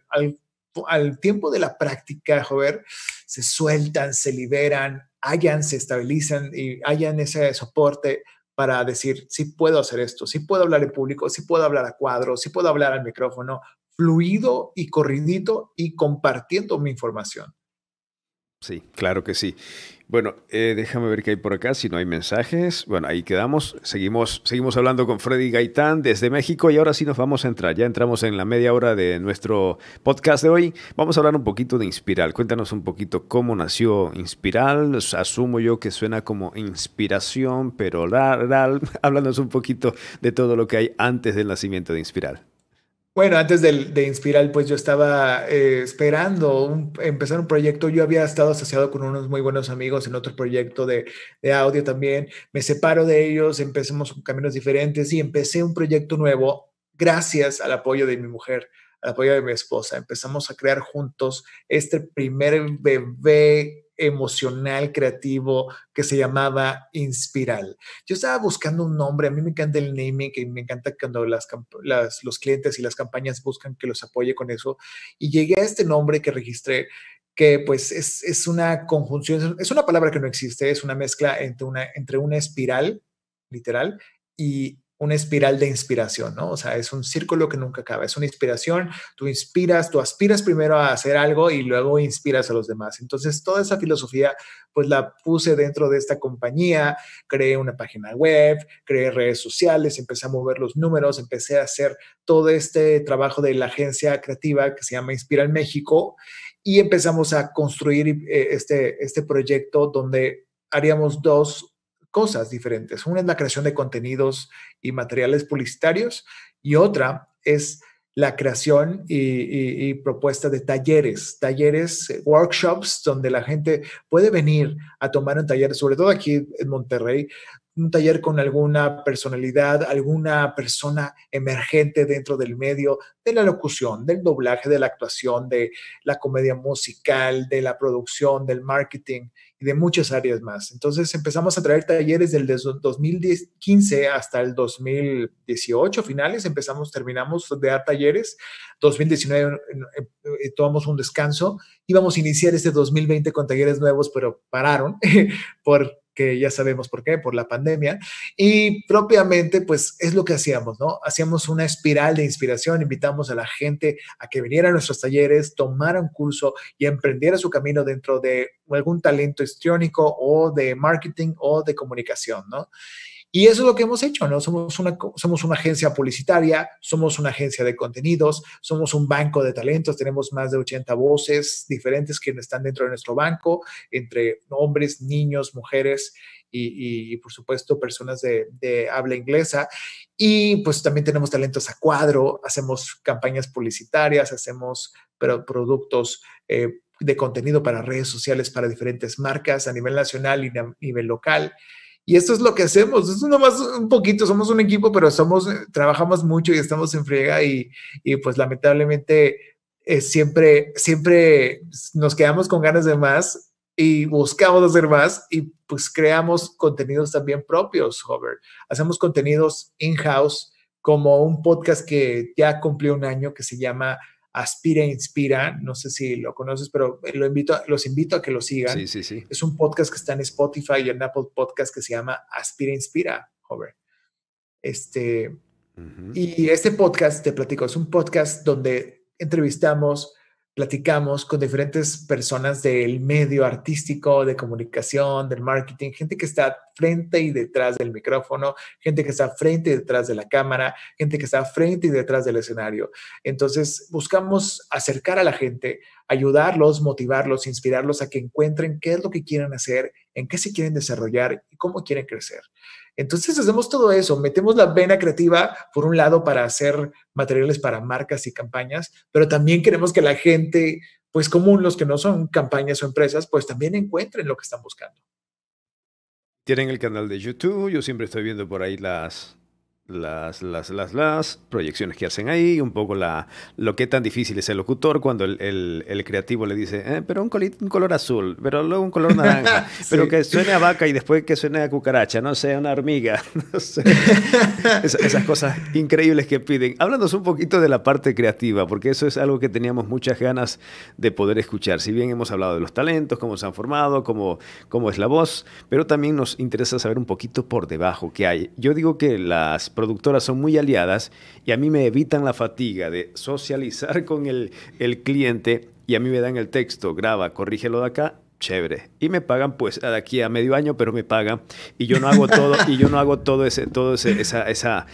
tiempo de la práctica, joder, se sueltan, se liberan, hallan, se estabilizan y hallan ese soporte para decir, sí puedo hacer esto, sí puedo hablar en público, sí puedo hablar a cuadro, sí puedo hablar al micrófono, fluido y corridito y compartiendo mi información. Sí, claro que sí. Bueno, eh, déjame ver qué hay por acá, si no hay mensajes. Bueno, ahí quedamos. Seguimos, seguimos hablando con Freddy Gaitán desde México y ahora sí nos vamos a entrar. Ya entramos en la media hora de nuestro podcast de hoy. Vamos a hablar un poquito de Inspiral. Cuéntanos un poquito cómo nació Inspiral. Asumo yo que suena como inspiración, pero la, un poquito de todo lo que hay antes del nacimiento de Inspiral. Bueno, antes de, de Inspiral, pues yo estaba eh, esperando empezar un proyecto. Yo había estado asociado con unos muy buenos amigos en otro proyecto de, de audio también. Me separo de ellos, empecemos con caminos diferentes y empecé un proyecto nuevo gracias al apoyo de mi mujer, al apoyo de mi esposa. Empezamos a crear juntos este primer bebé emocional, creativo, que se llamaba Inspiral. Yo estaba buscando un nombre, a mí me encanta el naming, que me encanta cuando las, los clientes y las campañas buscan que los apoye con eso, y llegué a este nombre que registré, que pues es, es una conjunción, es una palabra que no existe, es una mezcla entre una, entre una espiral, literal, y una espiral de inspiración, ¿no? O sea, es un círculo que nunca acaba, es una inspiración, tú inspiras, tú aspiras primero a hacer algo y luego inspiras a los demás. Entonces, toda esa filosofía, pues la puse dentro de esta compañía, creé una página web, creé redes sociales, empecé a mover los números, empecé a hacer todo este trabajo de la agencia creativa que se llama Inspira en México y empezamos a construir eh, este, este proyecto donde haríamos dos cosas diferentes. Una es la creación de contenidos y materiales publicitarios y otra es la creación y, propuesta de talleres, talleres, eh, workshops, donde la gente puede venir a tomar un taller, sobre todo aquí en Monterrey, un taller con alguna personalidad, alguna persona emergente dentro del medio de la locución, del doblaje, de la actuación, de la comedia musical, de la producción, del marketing y de muchas áreas más. Entonces empezamos a traer talleres del 2015 hasta el 2018 finales, empezamos, terminamos de dar talleres, 2019 eh, tomamos un descanso, íbamos a iniciar este 2020 con talleres nuevos, pero pararon por que ya sabemos por qué, por la pandemia, y propiamente pues es lo que hacíamos, ¿no? Hacíamos una espiral de inspiración, invitamos a la gente a que viniera a nuestros talleres, tomara un curso y emprendiera su camino dentro de algún talento histriónico o de marketing o de comunicación, ¿no? Y eso es lo que hemos hecho, ¿no? Somos una, somos una agencia publicitaria, somos una agencia de contenidos, somos un banco de talentos, tenemos más de 80 voces diferentes que están dentro de nuestro banco, entre hombres, niños, mujeres y, por supuesto, personas de, habla inglesa. Y pues también tenemos talentos a cuadro, hacemos campañas publicitarias, hacemos productos eh, de contenido para redes sociales, para diferentes marcas a nivel nacional y a nivel local. Y esto es lo que hacemos, es nomás un poquito, somos un equipo, pero somos, eh, trabajamos mucho y estamos en friega y, pues lamentablemente eh, siempre, siempre nos quedamos con ganas de más y buscamos hacer más y pues creamos contenidos también propios, Hover. Hacemos contenidos in-house como un podcast que ya cumplió un año que se llama Aspira Inspira, no sé si lo conoces, pero eh, invito, los invito a que lo sigan. Sí, sí, sí. Es un podcast que está en Spotify y en Apple Podcast que se llama Aspira Inspira, joven. Este, Y este podcast, te platico, es un podcast donde entrevistamos platicamos con diferentes personas del medio artístico, de comunicación, del marketing, gente que está frente y detrás del micrófono, gente que está frente y detrás de la cámara, gente que está frente y detrás del escenario. Entonces, buscamos acercar a la gente, ayudarlos, motivarlos, inspirarlos a que encuentren qué es lo que quieren hacer, en qué se quieren desarrollar y cómo quieren crecer. Entonces hacemos todo eso, metemos la vena creativa por un lado para hacer materiales para marcas y campañas, pero también queremos que la gente, pues común, los que no son campañas o empresas, pues también encuentren lo que están buscando. Tienen el canal de YouTube, yo siempre estoy viendo por ahí las, las, las, las, las proyecciones que hacen ahí, un poco la, lo que tan difícil es el locutor cuando el, el, creativo le dice, eh, pero un, color azul, pero luego un color naranja, pero que suene a vaca y después que suene a cucaracha, no sé, una hormiga, esas cosas increíbles que piden. Háblanos un poquito de la parte creativa, porque eso es algo que teníamos muchas ganas de poder escuchar. Si bien hemos hablado de los talentos, cómo se han formado, cómo, cómo es la voz, pero también nos interesa saber un poquito por debajo qué hay. Yo digo que las productoras son muy aliadas y a mí me evitan la fatiga de socializar con el, cliente y a mí me dan el texto, graba, corrígelo de acá, chévere. Y me pagan pues de aquí a medio año, pero me pagan y yo no hago todo y yo no hago todo ese todo esa esa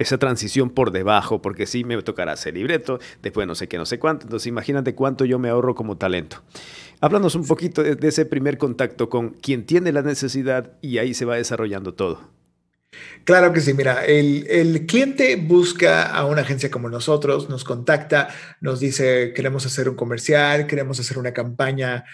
esa transición por debajo, porque sí me tocará hacer libreto, después no sé qué, no sé cuánto. Entonces imagínate cuánto yo me ahorro como talento. Háblanos un poquito de ese primer contacto con quien tiene la necesidad y ahí se va desarrollando todo. Claro que sí, mira, el, cliente busca a una agencia como nosotros, nos contacta, nos dice, queremos hacer un comercial, queremos hacer una campaña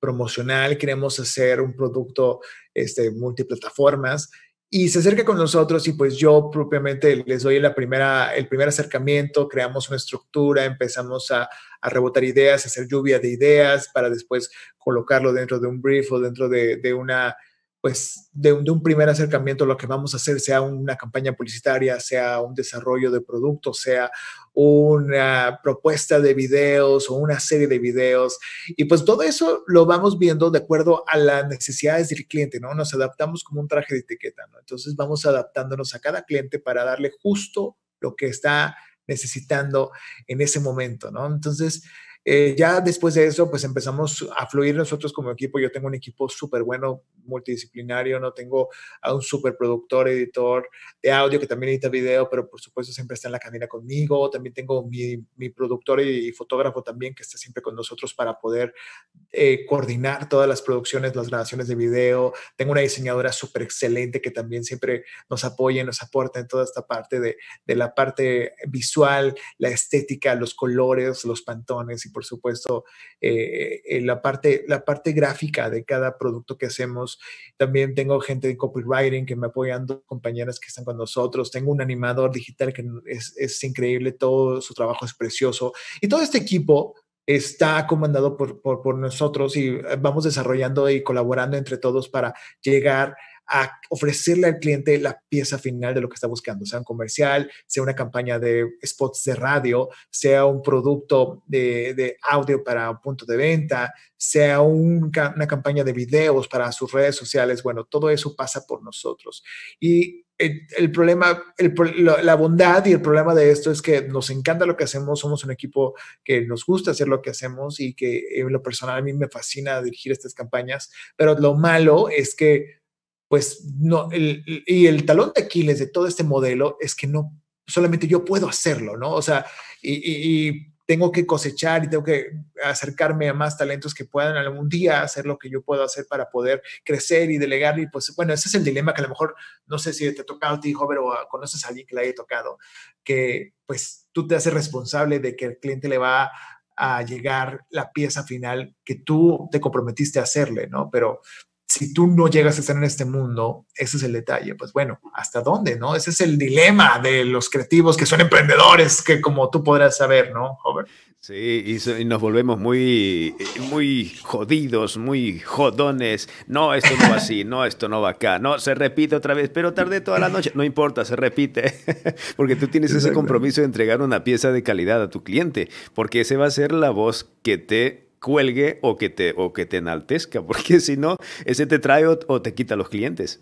promocional, queremos hacer un producto este, multiplataformas y se acerca con nosotros y pues yo propiamente les doy la primera, el primer acercamiento, creamos una estructura, empezamos a, rebotar ideas, a hacer lluvia de ideas para después colocarlo dentro de un brief o dentro de, de una pues de, un primer acercamiento lo que vamos a hacer sea una campaña publicitaria, sea un desarrollo de productos, sea una propuesta de videos o una serie de videos. Y pues todo eso lo vamos viendo de acuerdo a las necesidades del cliente, ¿no? Nos adaptamos como un traje de etiqueta, ¿no? Entonces vamos adaptándonos a cada cliente para darle justo lo que está necesitando en ese momento, ¿no? Entonces, eh, ya después de eso, pues empezamos a fluir nosotros como equipo. Yo tengo un equipo súper bueno, multidisciplinario, no tengo a un súper productor, editor de audio que también edita video, pero por supuesto siempre está en la cámara conmigo. También tengo mi, productor y, fotógrafo también que está siempre con nosotros para poder eh, coordinar todas las producciones, las grabaciones de video. Tengo una diseñadora súper excelente que también siempre nos apoya, nos aporta en toda esta parte de, de la parte visual, la estética, los colores, los pantones y por supuesto, eh, eh, la, parte, la parte gráfica de cada producto que hacemos. También tengo gente de copywriting que me apoyan, dos compañeras que están con nosotros. Tengo un animador digital que es, increíble, todo su trabajo es precioso. Y todo este equipo está comandado por, por, nosotros y eh, vamos desarrollando y colaborando entre todos para llegar a ofrecerle al cliente la pieza final de lo que está buscando, sea un comercial, sea una campaña de spots de radio, sea un producto de, audio para un punto de venta, sea una campaña de videos para sus redes sociales. Bueno, todo eso pasa por nosotros. Y el, problema, la bondad y el problema de esto es que nos encanta lo que hacemos, somos un equipo que nos gusta hacer lo que hacemos y que en lo personal a mí me fascina dirigir estas campañas, pero lo malo es que pues no, y el talón de Aquiles de todo este modelo es que no, solamente yo puedo hacerlo, ¿no? O sea, y, tengo que cosechar y tengo que acercarme a más talentos que puedan algún día hacer lo que yo puedo hacer para poder crecer y delegar. Y pues bueno, ese es el dilema que a lo mejor, no sé si te ha tocado a ti, pero o conoces a alguien que le haya tocado, que pues tú te haces responsable de que el cliente le va a llegar la pieza final que tú te comprometiste a hacerle, ¿no? Pero si tú no llegas a estar en este mundo, ese es el detalle. Pues bueno, ¿hasta dónde? ¿No? Ese es el dilema de los creativos que son emprendedores, que como tú podrás saber, ¿no, joven Sí, y, nos volvemos muy, muy jodidos, muy jodones. No, esto no va así, no, esto no va acá. No, se repite otra vez, pero tarde toda la noche. No importa, se repite. Porque tú tienes ese compromiso de entregar una pieza de calidad a tu cliente, porque ese va a ser la voz que te cuelgue o que te, o que te enaltezca, porque si no, ese te trae o, te quita los clientes.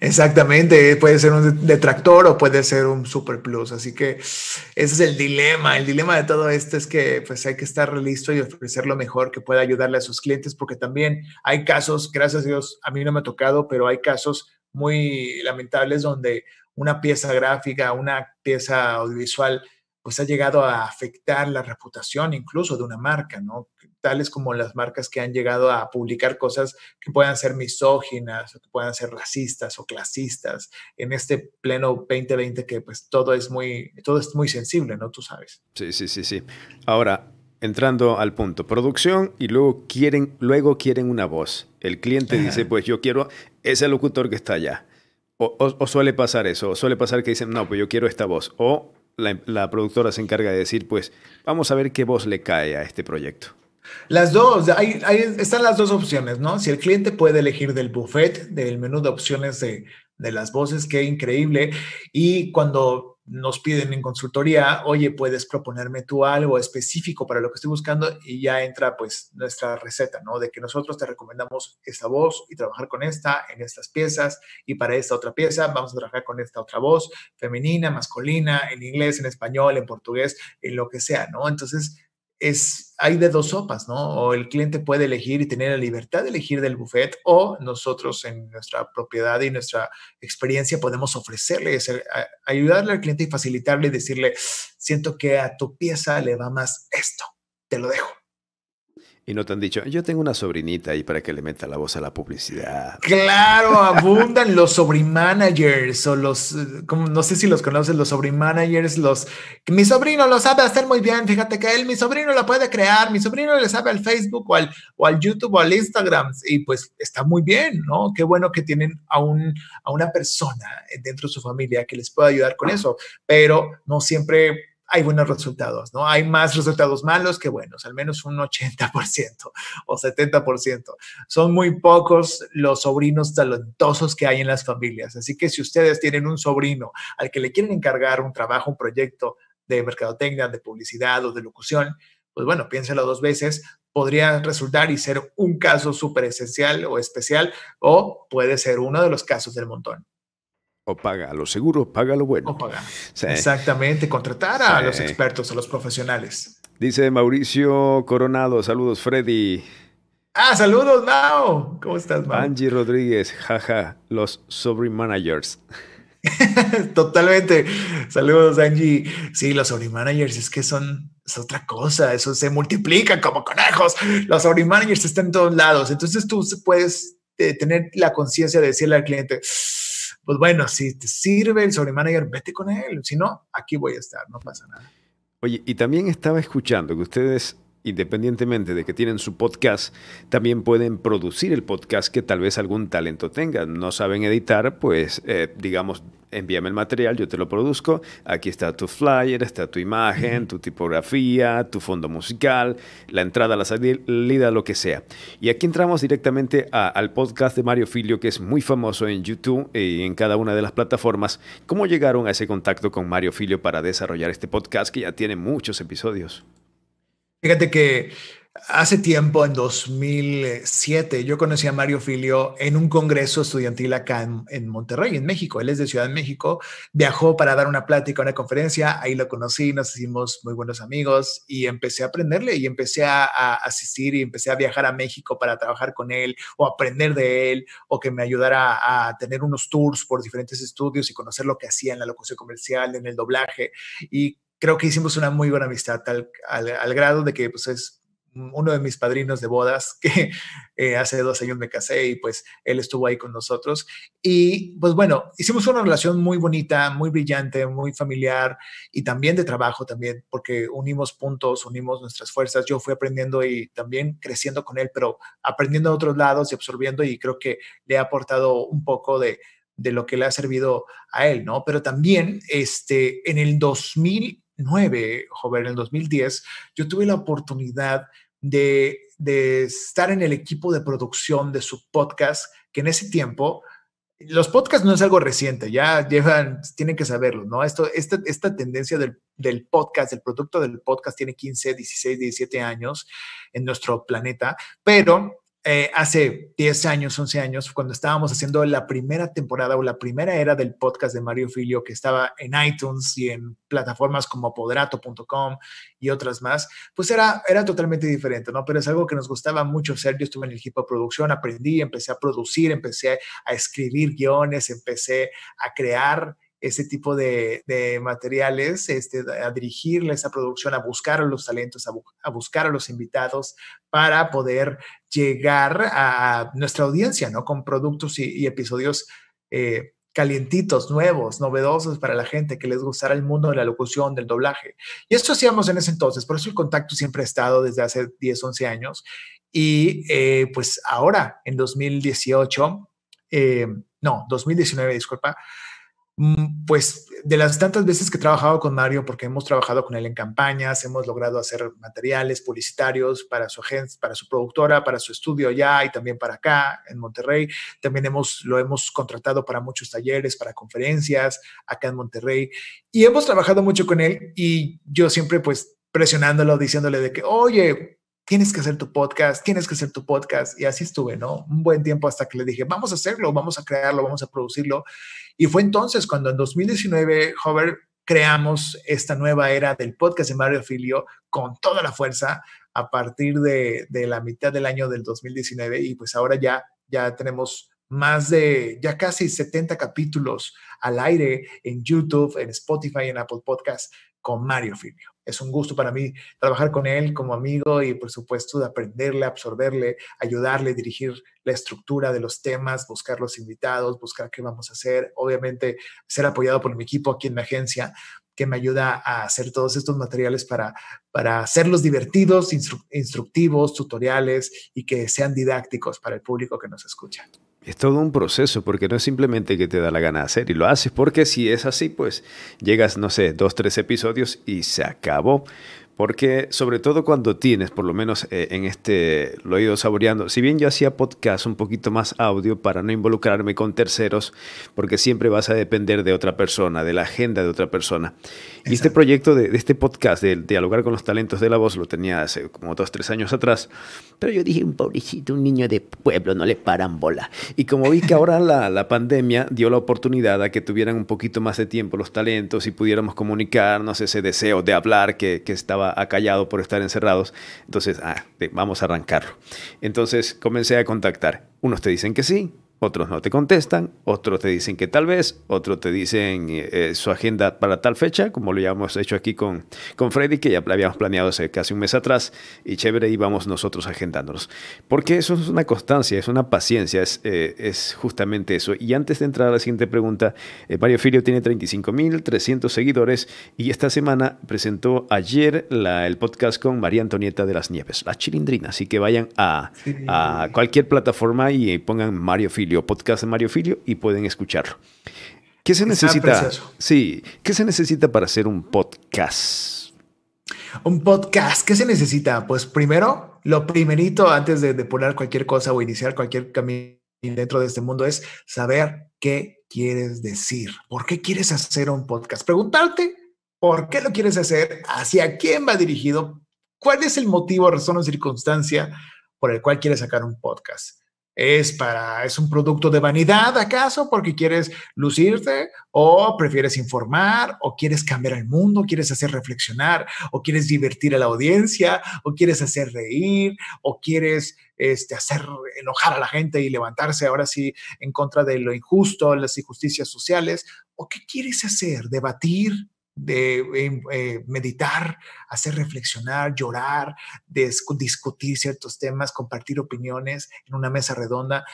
Exactamente, puede ser un detractor o puede ser un super plus. Así que ese es el dilema. El dilema de todo esto es que pues hay que estar listo y ofrecer lo mejor que pueda ayudarle a sus clientes, porque también hay casos, gracias a Dios, a mí no me ha tocado, pero hay casos muy lamentables donde una pieza gráfica, una pieza audiovisual, pues ha llegado a afectar la reputación incluso de una marca, ¿no? tales como las marcas que han llegado a publicar cosas que puedan ser misóginas o que puedan ser racistas o clasistas en este pleno 2020 que pues todo es muy, todo es muy sensible, ¿no? Tú sabes. Sí, sí, sí, sí. Ahora, entrando al punto, producción y luego quieren, luego quieren una voz. El cliente dice, pues yo quiero ese locutor que está allá. O, suele pasar eso, o suele pasar que dicen, no, pues yo quiero esta voz. O la productora se encarga de decir, pues vamos a ver qué voz le cae a este proyecto. Las dos, ahí, están las dos opciones, ¿no? Si el cliente puede elegir del buffet, del menú de opciones de, de las voces, qué increíble. Y cuando nos piden en consultoría, oye, puedes proponerme tú algo específico para lo que estoy buscando y ya entra pues nuestra receta, ¿no? De que nosotros te recomendamos esta voz y trabajar con esta en estas piezas y para esta otra pieza vamos a trabajar con esta otra voz femenina, masculina, en inglés, en español, en portugués, en lo que sea, ¿no? Entonces, es, hay de dos sopas, ¿no? O el cliente puede elegir y tener la libertad de elegir del buffet o nosotros en nuestra propiedad y nuestra experiencia podemos ofrecerle, ayudarle al cliente y facilitarle y decirle, siento que a tu pieza le va más esto, te lo dejo. Y no te han dicho, yo tengo una sobrinita ahí para que le meta la voz a la publicidad. Claro, abundan los sobrimanagers o los, no sé si los conoces, los sobrimanagers los, mi sobrino lo sabe hacer muy bien, fíjate que él, mi sobrino lo puede crear, mi sobrino le sabe al Facebook o al, o al YouTube o al Instagram. Y pues está muy bien, ¿no? Qué bueno que tienen a, un, a una persona dentro de su familia que les pueda ayudar con eso, pero no siempre hay buenos resultados, ¿no? Hay más resultados malos que buenos, al menos un 80% o 70%. Son muy pocos los sobrinos talentosos que hay en las familias. Así que si ustedes tienen un sobrino al que le quieren encargar un trabajo, un proyecto de mercadotecnia, de publicidad o de locución, pues bueno, piénselo dos veces, podría resultar y ser un caso súper esencial o especial o puede ser uno de los casos del montón o paga lo seguro, paga lo bueno. O paga. Exactamente, contratar a los expertos, a los profesionales. Dice Mauricio Coronado, saludos Freddy. Ah, saludos Mao. ¿Cómo estás, Mao? Angie Rodríguez, jaja, los Sobremanagers. managers. Totalmente. Saludos, Angie. Sí, los Sobremanagers managers es que son otra cosa, eso se multiplica como conejos. Los Sobremanagers managers están en todos lados, entonces tú puedes eh, tener la conciencia de decirle al cliente, pues bueno, si te sirve el sobremanager, vete con él. Si no, aquí voy a estar, no pasa nada. Oye, y también estaba escuchando que ustedes independientemente de que tienen su podcast, también pueden producir el podcast que tal vez algún talento tenga. No saben editar, pues eh, digamos, envíame el material, yo te lo produzco. Aquí está tu flyer, está tu imagen, tu tipografía, tu fondo musical, la entrada, la salida, lo que sea. Y aquí entramos directamente al podcast de Mario Filio, que es muy famoso en YouTube y en cada una de las plataformas. ¿Cómo llegaron a ese contacto con Mario Filio para desarrollar este podcast que ya tiene muchos episodios? Fíjate que hace tiempo, en 2007, yo conocí a Mario Filio en un congreso estudiantil acá en, Monterrey, en México. Él es de Ciudad de México, viajó para dar una plática, una conferencia, ahí lo conocí, nos hicimos muy buenos amigos y empecé a aprenderle y empecé a, a asistir y empecé a viajar a México para trabajar con él o aprender de él o que me ayudara a tener unos tours por diferentes estudios y conocer lo que hacía en la locución comercial, en el doblaje. Y creo que hicimos una muy buena amistad, al, al, grado de que pues, es uno de mis padrinos de bodas, que eh, hace dos años me casé y pues él estuvo ahí con nosotros. Y pues bueno, hicimos una relación muy bonita, muy brillante, muy familiar y también de trabajo también, porque unimos puntos, unimos nuestras fuerzas. Yo fui aprendiendo y también creciendo con él, pero aprendiendo de otros lados y absorbiendo y creo que le ha aportado un poco de, de lo que le ha servido a él, ¿no? Pero también, este, en el 2000 2009, joven en 2010, yo tuve la oportunidad de, estar en el equipo de producción de su podcast, que en ese tiempo los podcasts no es algo reciente, ya llevan, tienen que saberlo, ¿no? Esto, esta, esta tendencia del, del, podcast, del producto del podcast, tiene 15, 16, 17 años en nuestro planeta, pero eh, hace 10 años, 11 años, cuando estábamos haciendo la primera temporada o la primera era del podcast de Mario Filio, que estaba en iTunes y en plataformas como podrato.com y otras más, pues era, era totalmente diferente, ¿no? Pero es algo que nos gustaba mucho hacer. Yo estuve en el equipo de producción, aprendí, empecé a producir, empecé a escribir guiones, empecé a crear ese tipo de, materiales, este, a dirigirles a producción, a buscar a los talentos, a, buscar a los invitados para poder llegar a nuestra audiencia, ¿no? Con productos y, episodios eh, calientitos, nuevos, novedosos para la gente que les gustara el mundo de la locución, del doblaje. Y esto hacíamos en ese entonces, por eso el contacto siempre ha estado desde hace 10, 11 años. Y eh, pues ahora, en 2018, eh, no, 2019, disculpa, Mm, pues de las tantas veces que he trabajado con Mario, porque hemos trabajado con él en campañas, hemos logrado hacer materiales publicitarios para su agencia, para su productora, para su estudio allá y también para acá en Monterrey. También hemos, lo hemos contratado para muchos talleres, para conferencias acá en Monterrey. Y hemos trabajado mucho con él y yo siempre pues presionándolo, diciéndole de que, oye, tienes que hacer tu podcast, tienes que hacer tu podcast. Y así estuve, ¿no? Un buen tiempo hasta que le dije, vamos a hacerlo, vamos a crearlo, vamos a producirlo. Y fue entonces cuando en 2019, Hover, creamos esta nueva era del podcast de Mario Filio con toda la fuerza a partir de, la mitad del año del 2019. Y pues ahora ya, ya tenemos más de ya casi 70 capítulos al aire en YouTube, en Spotify, en Apple Podcast con Mario Filio. Es un gusto para mí trabajar con él como amigo y por supuesto de aprenderle, absorberle, ayudarle, dirigir la estructura de los temas, buscar los invitados, buscar qué vamos a hacer, obviamente ser apoyado por mi equipo aquí en mi agencia que me ayuda a hacer todos estos materiales para, hacerlos divertidos, instructivos, tutoriales y que sean didácticos para el público que nos escucha es todo un proceso, porque no es simplemente que te da la gana de hacer y lo haces, porque si es así, pues llegas, no sé, dos, tres episodios y se acabó. Porque sobre todo cuando tienes, por lo menos eh, en este, lo he ido saboreando, si bien yo hacía podcast un poquito más audio para no involucrarme con terceros, porque siempre vas a depender de otra persona, de la agenda de otra persona. Y este proyecto de, este podcast, de dialogar con los talentos de la voz, lo tenía hace como dos, tres años atrás, pero yo dije, un pobrecito, un niño de pueblo, no le paran bola. Y como vi que ahora la, la pandemia dio la oportunidad a que tuvieran un poquito más de tiempo los talentos y pudiéramos comunicarnos ese deseo de hablar que, que estaba ha callado por estar encerrados. Entonces, ah, vamos a arrancarlo. Entonces comencé a contactar. Unos te dicen que sí, otros no te contestan, otros te dicen que tal vez, otros te dicen eh, eh, su agenda para tal fecha, como lo ya hemos hecho aquí con, con Freddy, que ya habíamos planeado hace casi un mes atrás, y chévere, íbamos nosotros agendándonos. Porque eso es una constancia, es una paciencia, es, eh, es justamente eso. Y antes de entrar a la siguiente pregunta, Mario Filio tiene 35.300 seguidores y esta semana presentó ayer la, el podcast con María Antonieta de las Nieves, La Chilindrina. Así que vayan a, a cualquier plataforma y pongan Mario Filio podcast de Mario Filio, y pueden escucharlo. ¿Qué se necesita? Sí, ¿qué se necesita para hacer un podcast? Un podcast, ¿qué se necesita? Pues primero, lo primerito antes de, de poner cualquier cosa o iniciar cualquier camino dentro de este mundo es saber qué quieres decir, por qué quieres hacer un podcast, preguntarte por qué lo quieres hacer, hacia quién va dirigido, cuál es el motivo, razón o circunstancia por el cual quieres sacar un podcast. ¿Es para, es un producto de vanidad acaso porque quieres lucirte o prefieres informar o quieres cambiar el mundo, quieres hacer reflexionar o quieres divertir a la audiencia o quieres hacer reír o quieres este, hacer enojar a la gente y levantarse ahora sí en contra de lo injusto, las injusticias sociales o qué quieres hacer, debatir, de em, eh, meditar, hacer reflexionar, llorar, discutir ciertos temas, compartir opiniones en una mesa redonda.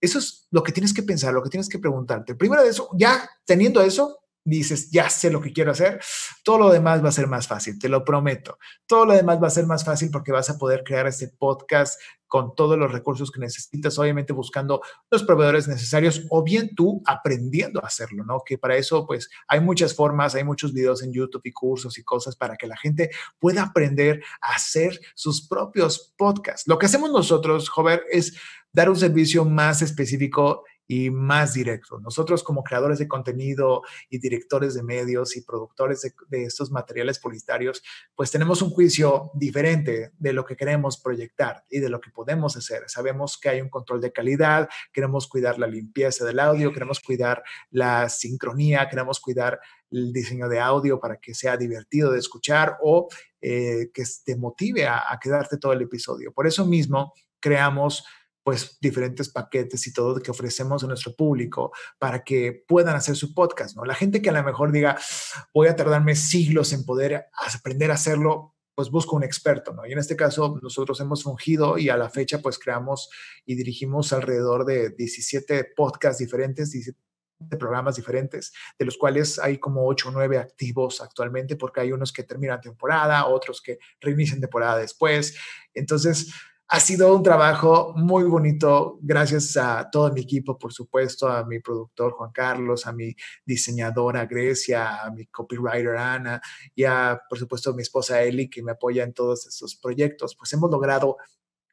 Eso es lo que tienes que pensar, lo que tienes que preguntarte. Primero de eso, ya teniendo eso, dices, ya sé lo que quiero hacer, todo lo demás va a ser más fácil, te lo prometo. Todo lo demás va a ser más fácil porque vas a poder crear este podcast con todos los recursos que necesitas, obviamente buscando los proveedores necesarios o bien tú aprendiendo a hacerlo, ¿no? Que para eso pues hay muchas formas, hay muchos videos en YouTube y cursos y cosas para que la gente pueda aprender a hacer sus propios podcasts. Lo que hacemos nosotros, Jover, es dar un servicio más específico y más directo. Nosotros como creadores de contenido y directores de medios y productores de, estos materiales publicitarios, pues tenemos un juicio diferente de lo que queremos proyectar y de lo que podemos hacer. Sabemos que hay un control de calidad, queremos cuidar la limpieza del audio, queremos cuidar la sincronía, queremos cuidar el diseño de audio para que sea divertido de escuchar o eh, que te motive a, a quedarte todo el episodio. Por eso mismo creamos pues diferentes paquetes y todo que ofrecemos a nuestro público para que puedan hacer su podcast, ¿no? La gente que a lo mejor diga, voy a tardarme siglos en poder aprender a hacerlo, pues busco un experto, ¿no? Y en este caso nosotros hemos fungido y a la fecha pues creamos y dirigimos alrededor de 17 podcasts diferentes, 17 programas diferentes, de los cuales hay como 8 o 9 activos actualmente, porque hay unos que terminan temporada, otros que reinician temporada después. Entonces, ha sido un trabajo muy bonito. Gracias a todo mi equipo, por supuesto, a mi productor Juan Carlos, a mi diseñadora Grecia, a mi copywriter Ana y a, por supuesto, a mi esposa Eli, que me apoya en todos estos proyectos. Pues hemos logrado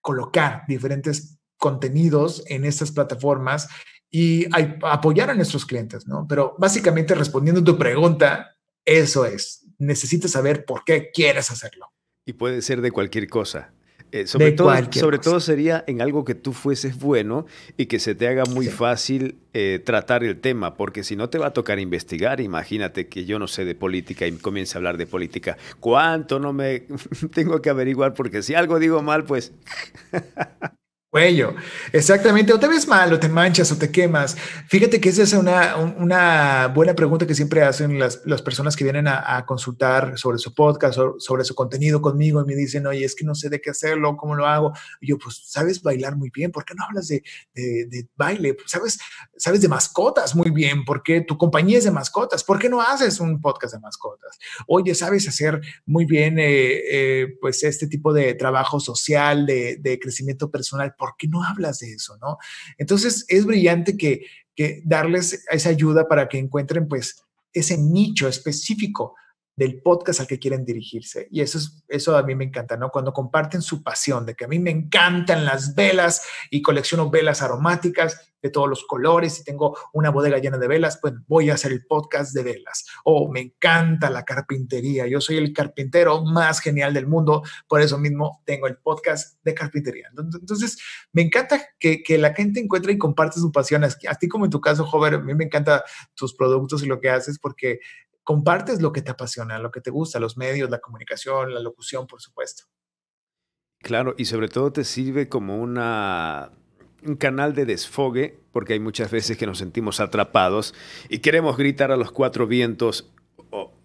colocar diferentes contenidos en estas plataformas y apoyar a nuestros clientes, ¿no? Pero básicamente respondiendo tu pregunta, eso es, necesitas saber por qué quieres hacerlo. Y puede ser de cualquier cosa. Eh, sobre, todo, sobre todo, sería en algo que tú fueses bueno y que se te haga muy fácil eh, tratar el tema, porque si no te va a tocar investigar, imagínate que yo no sé de política y comience a hablar de política. ¿Cuánto no me tengo que averiguar? Porque si algo digo mal, pues... cuello. Exactamente, o te ves mal, o te manchas, o te quemas. Fíjate que esa es una, una buena pregunta que siempre hacen las, las personas que vienen a, consultar sobre su podcast, sobre su contenido conmigo, y me dicen, oye, es que no sé de qué hacerlo, cómo lo hago. Y yo, pues, sabes bailar muy bien, ¿por qué no hablas de, de, baile? Pues, ¿Sabes, sabes de mascotas muy bien, porque tu compañía es de mascotas, ¿por qué no haces un podcast de mascotas? Oye, sabes hacer muy bien, eh, eh, pues, este tipo de trabajo social, de, de crecimiento personal ¿por qué no hablas de eso? ¿no? Entonces es brillante que, darles esa ayuda para que encuentren pues ese nicho específico del podcast al que quieren dirigirse. Y eso, es, eso a mí me encanta, ¿no? Cuando comparten su pasión, de que a mí me encantan las velas y colecciono velas aromáticas de todos los colores y tengo una bodega llena de velas, pues voy a hacer el podcast de velas. O me encanta la carpintería, yo soy el carpintero más genial del mundo, por eso mismo tengo el podcast de carpintería. Entonces, me encanta que, la gente encuentre y comparte su pasión, así como en tu caso, Jover, a mí me encanta tus productos y lo que haces porque compartes lo que te apasiona, lo que te gusta, los medios, la comunicación, la locución, por supuesto. Claro, y sobre todo te sirve como una, un canal de desfogue, porque hay muchas veces que nos sentimos atrapados y queremos gritar a los cuatro vientos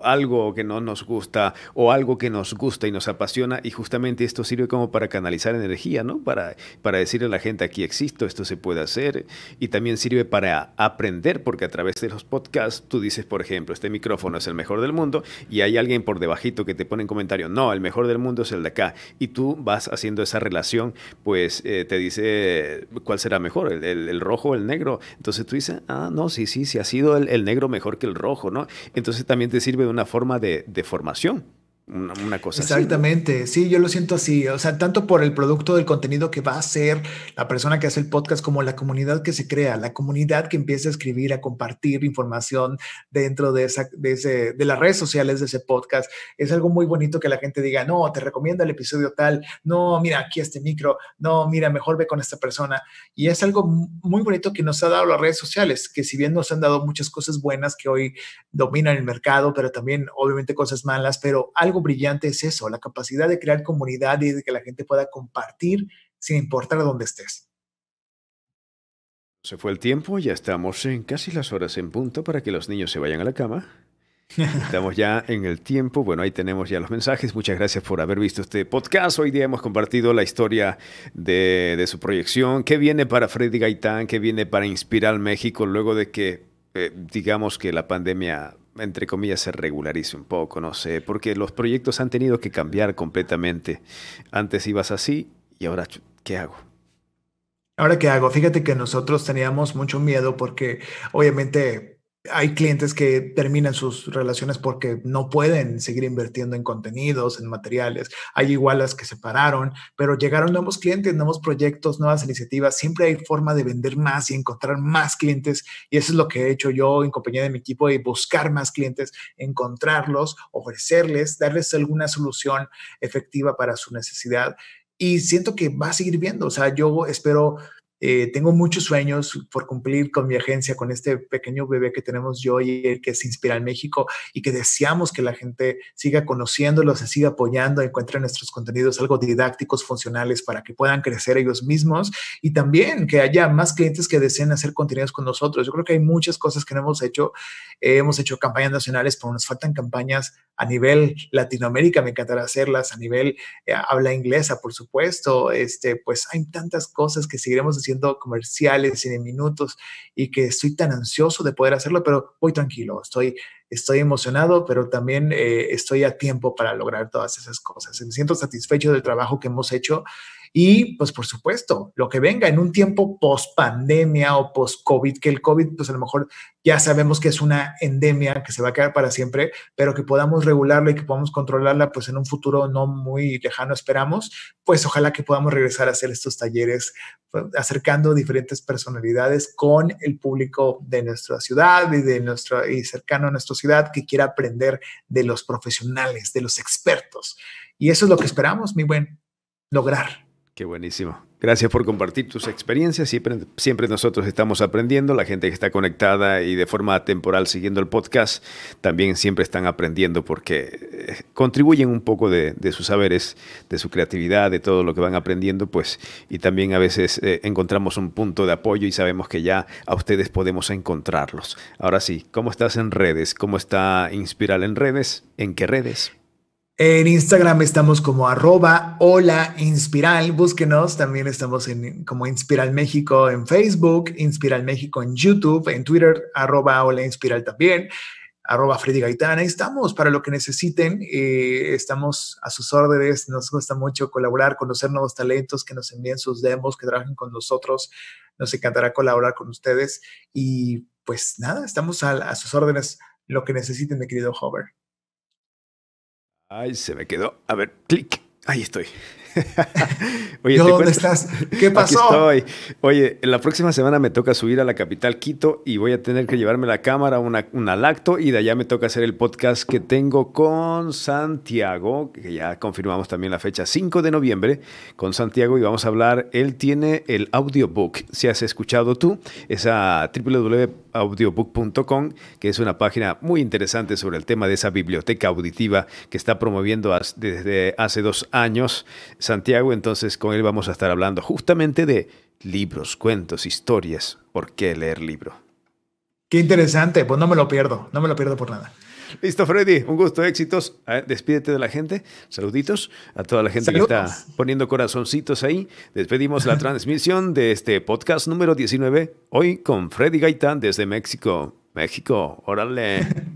algo que no nos gusta o algo que nos gusta y nos apasiona y justamente esto sirve como para canalizar energía, ¿no? Para, para decirle a la gente aquí existo, esto se puede hacer y también sirve para aprender porque a través de los podcasts tú dices, por ejemplo, este micrófono es el mejor del mundo y hay alguien por debajito que te pone en comentario, no, el mejor del mundo es el de acá y tú vas haciendo esa relación, pues eh, te dice cuál será mejor, el, rojo o el negro. Entonces tú dices, ah, no, sí, sí, sí, ha sido el, negro mejor que el rojo, ¿no? Entonces también te sirve una forma de, de formación. Una, cosa Exactamente, así, sí, yo lo siento así, o sea, tanto por el producto del contenido que va a ser la persona que hace el podcast como la comunidad que se crea, la comunidad que empieza a escribir, a compartir información dentro de, esa, de, de las redes sociales de ese podcast. Es algo muy bonito que la gente diga, no, te recomiendo el episodio tal, no, mira, aquí este micro, no, mira, mejor ve con esta persona. Y es algo muy bonito que nos ha dado las redes sociales, que si bien nos han dado muchas cosas buenas que hoy dominan el mercado, pero también obviamente cosas malas, pero algo brillante es eso, la capacidad de crear comunidad y de que la gente pueda compartir sin importar dónde estés. Se fue el tiempo, ya estamos en casi las horas en punto para que los niños se vayan a la cama. Estamos ya en el tiempo. Bueno, ahí tenemos ya los mensajes. Muchas gracias por haber visto este podcast. Hoy día hemos compartido la historia de, su proyección. ¿Qué viene para Freddy Gaitán? ¿Qué viene para Inspirar México luego de que, eh, digamos, que la pandemia entre comillas, se regularice un poco, no sé, porque los proyectos han tenido que cambiar completamente. Antes ibas así y ahora, ¿qué hago? Ahora, ¿qué hago? Fíjate que nosotros teníamos mucho miedo porque obviamente hay clientes que terminan sus relaciones porque no pueden seguir invirtiendo en contenidos, en materiales. Hay igual las que se pararon, pero llegaron nuevos clientes, nuevos proyectos, nuevas iniciativas. Siempre hay forma de vender más y encontrar más clientes. Y eso es lo que he hecho yo en compañía de mi equipo, de buscar más clientes, encontrarlos, ofrecerles, darles alguna solución efectiva para su necesidad. Y siento que va a seguir viendo. O sea, yo espero eh, tengo muchos sueños por cumplir con mi agencia, con este pequeño bebé que tenemos yo y el que se inspira en México y que deseamos que la gente siga conociéndolo, se siga apoyando, encuentre nuestros contenidos algo didácticos, funcionales para que puedan crecer ellos mismos y también que haya más clientes que deseen hacer contenidos con nosotros. Yo creo que hay muchas cosas que no hemos hecho. Eh, hemos hecho campañas nacionales, pero nos faltan campañas a nivel Latinoamérica, me encantará hacerlas, a nivel eh, habla inglesa, por supuesto. Este, pues hay tantas cosas que seguiremos haciendo comerciales y de minutos y que estoy tan ansioso de poder hacerlo, pero voy tranquilo, estoy, estoy emocionado, pero también eh, estoy a tiempo para lograr todas esas cosas. Me siento satisfecho del trabajo que hemos hecho y pues por supuesto, lo que venga en un tiempo post pandemia o post COVID, que el COVID pues a lo mejor ya sabemos que es una endemia que se va a quedar para siempre, pero que podamos regularla y que podamos controlarla pues en un futuro no muy lejano esperamos, pues ojalá que podamos regresar a hacer estos talleres pues, acercando diferentes personalidades con el público de nuestra ciudad y de nuestro y cercano a nuestra ciudad que quiera aprender de los profesionales, de los expertos. Y eso es lo que esperamos, mi buen, lograr. Qué buenísimo. Gracias por compartir tus experiencias. Siempre, siempre nosotros estamos aprendiendo. La gente que está conectada y de forma temporal siguiendo el podcast también siempre están aprendiendo porque eh, contribuyen un poco de, sus saberes, de su creatividad, de todo lo que van aprendiendo. pues Y también a veces eh, encontramos un punto de apoyo y sabemos que ya a ustedes podemos encontrarlos. Ahora sí, ¿cómo estás en redes? ¿Cómo está Inspiral en redes? ¿En qué redes? En Instagram estamos como arroba hola inspiral, búsquenos, también estamos en, como Inspiral México en Facebook, Inspiral México en YouTube, en Twitter, arroba hola inspiral también, arroba Freddy Gaitana, estamos para lo que necesiten, eh, estamos a sus órdenes, nos gusta mucho colaborar, conocer nuevos talentos, que nos envíen sus demos, que trabajen con nosotros, nos encantará colaborar con ustedes y pues nada, estamos a, a sus órdenes lo que necesiten, mi querido Hover. Ay, se me quedó. A ver, clic. Ahí estoy. Oye, dónde estás? ¿Qué pasó? Aquí estoy. Oye, la próxima semana me toca subir a la capital Quito y voy a tener que llevarme la cámara, una, una lacto y de allá me toca hacer el podcast que tengo con Santiago, que ya confirmamos también la fecha 5 de noviembre con Santiago y vamos a hablar, él tiene el audiobook, si has escuchado tú, esa www.audiobook.com, que es una página muy interesante sobre el tema de esa biblioteca auditiva que está promoviendo desde hace dos años. Santiago, entonces con él vamos a estar hablando justamente de libros, cuentos, historias, por qué leer libro. Qué interesante, pues no me lo pierdo, no me lo pierdo por nada. Listo, Freddy, un gusto, éxitos. despídete de la gente, saluditos a toda la gente que está poniendo corazoncitos ahí. Despedimos la transmisión de este podcast número 19, hoy con Freddy Gaitán desde México. México, órale.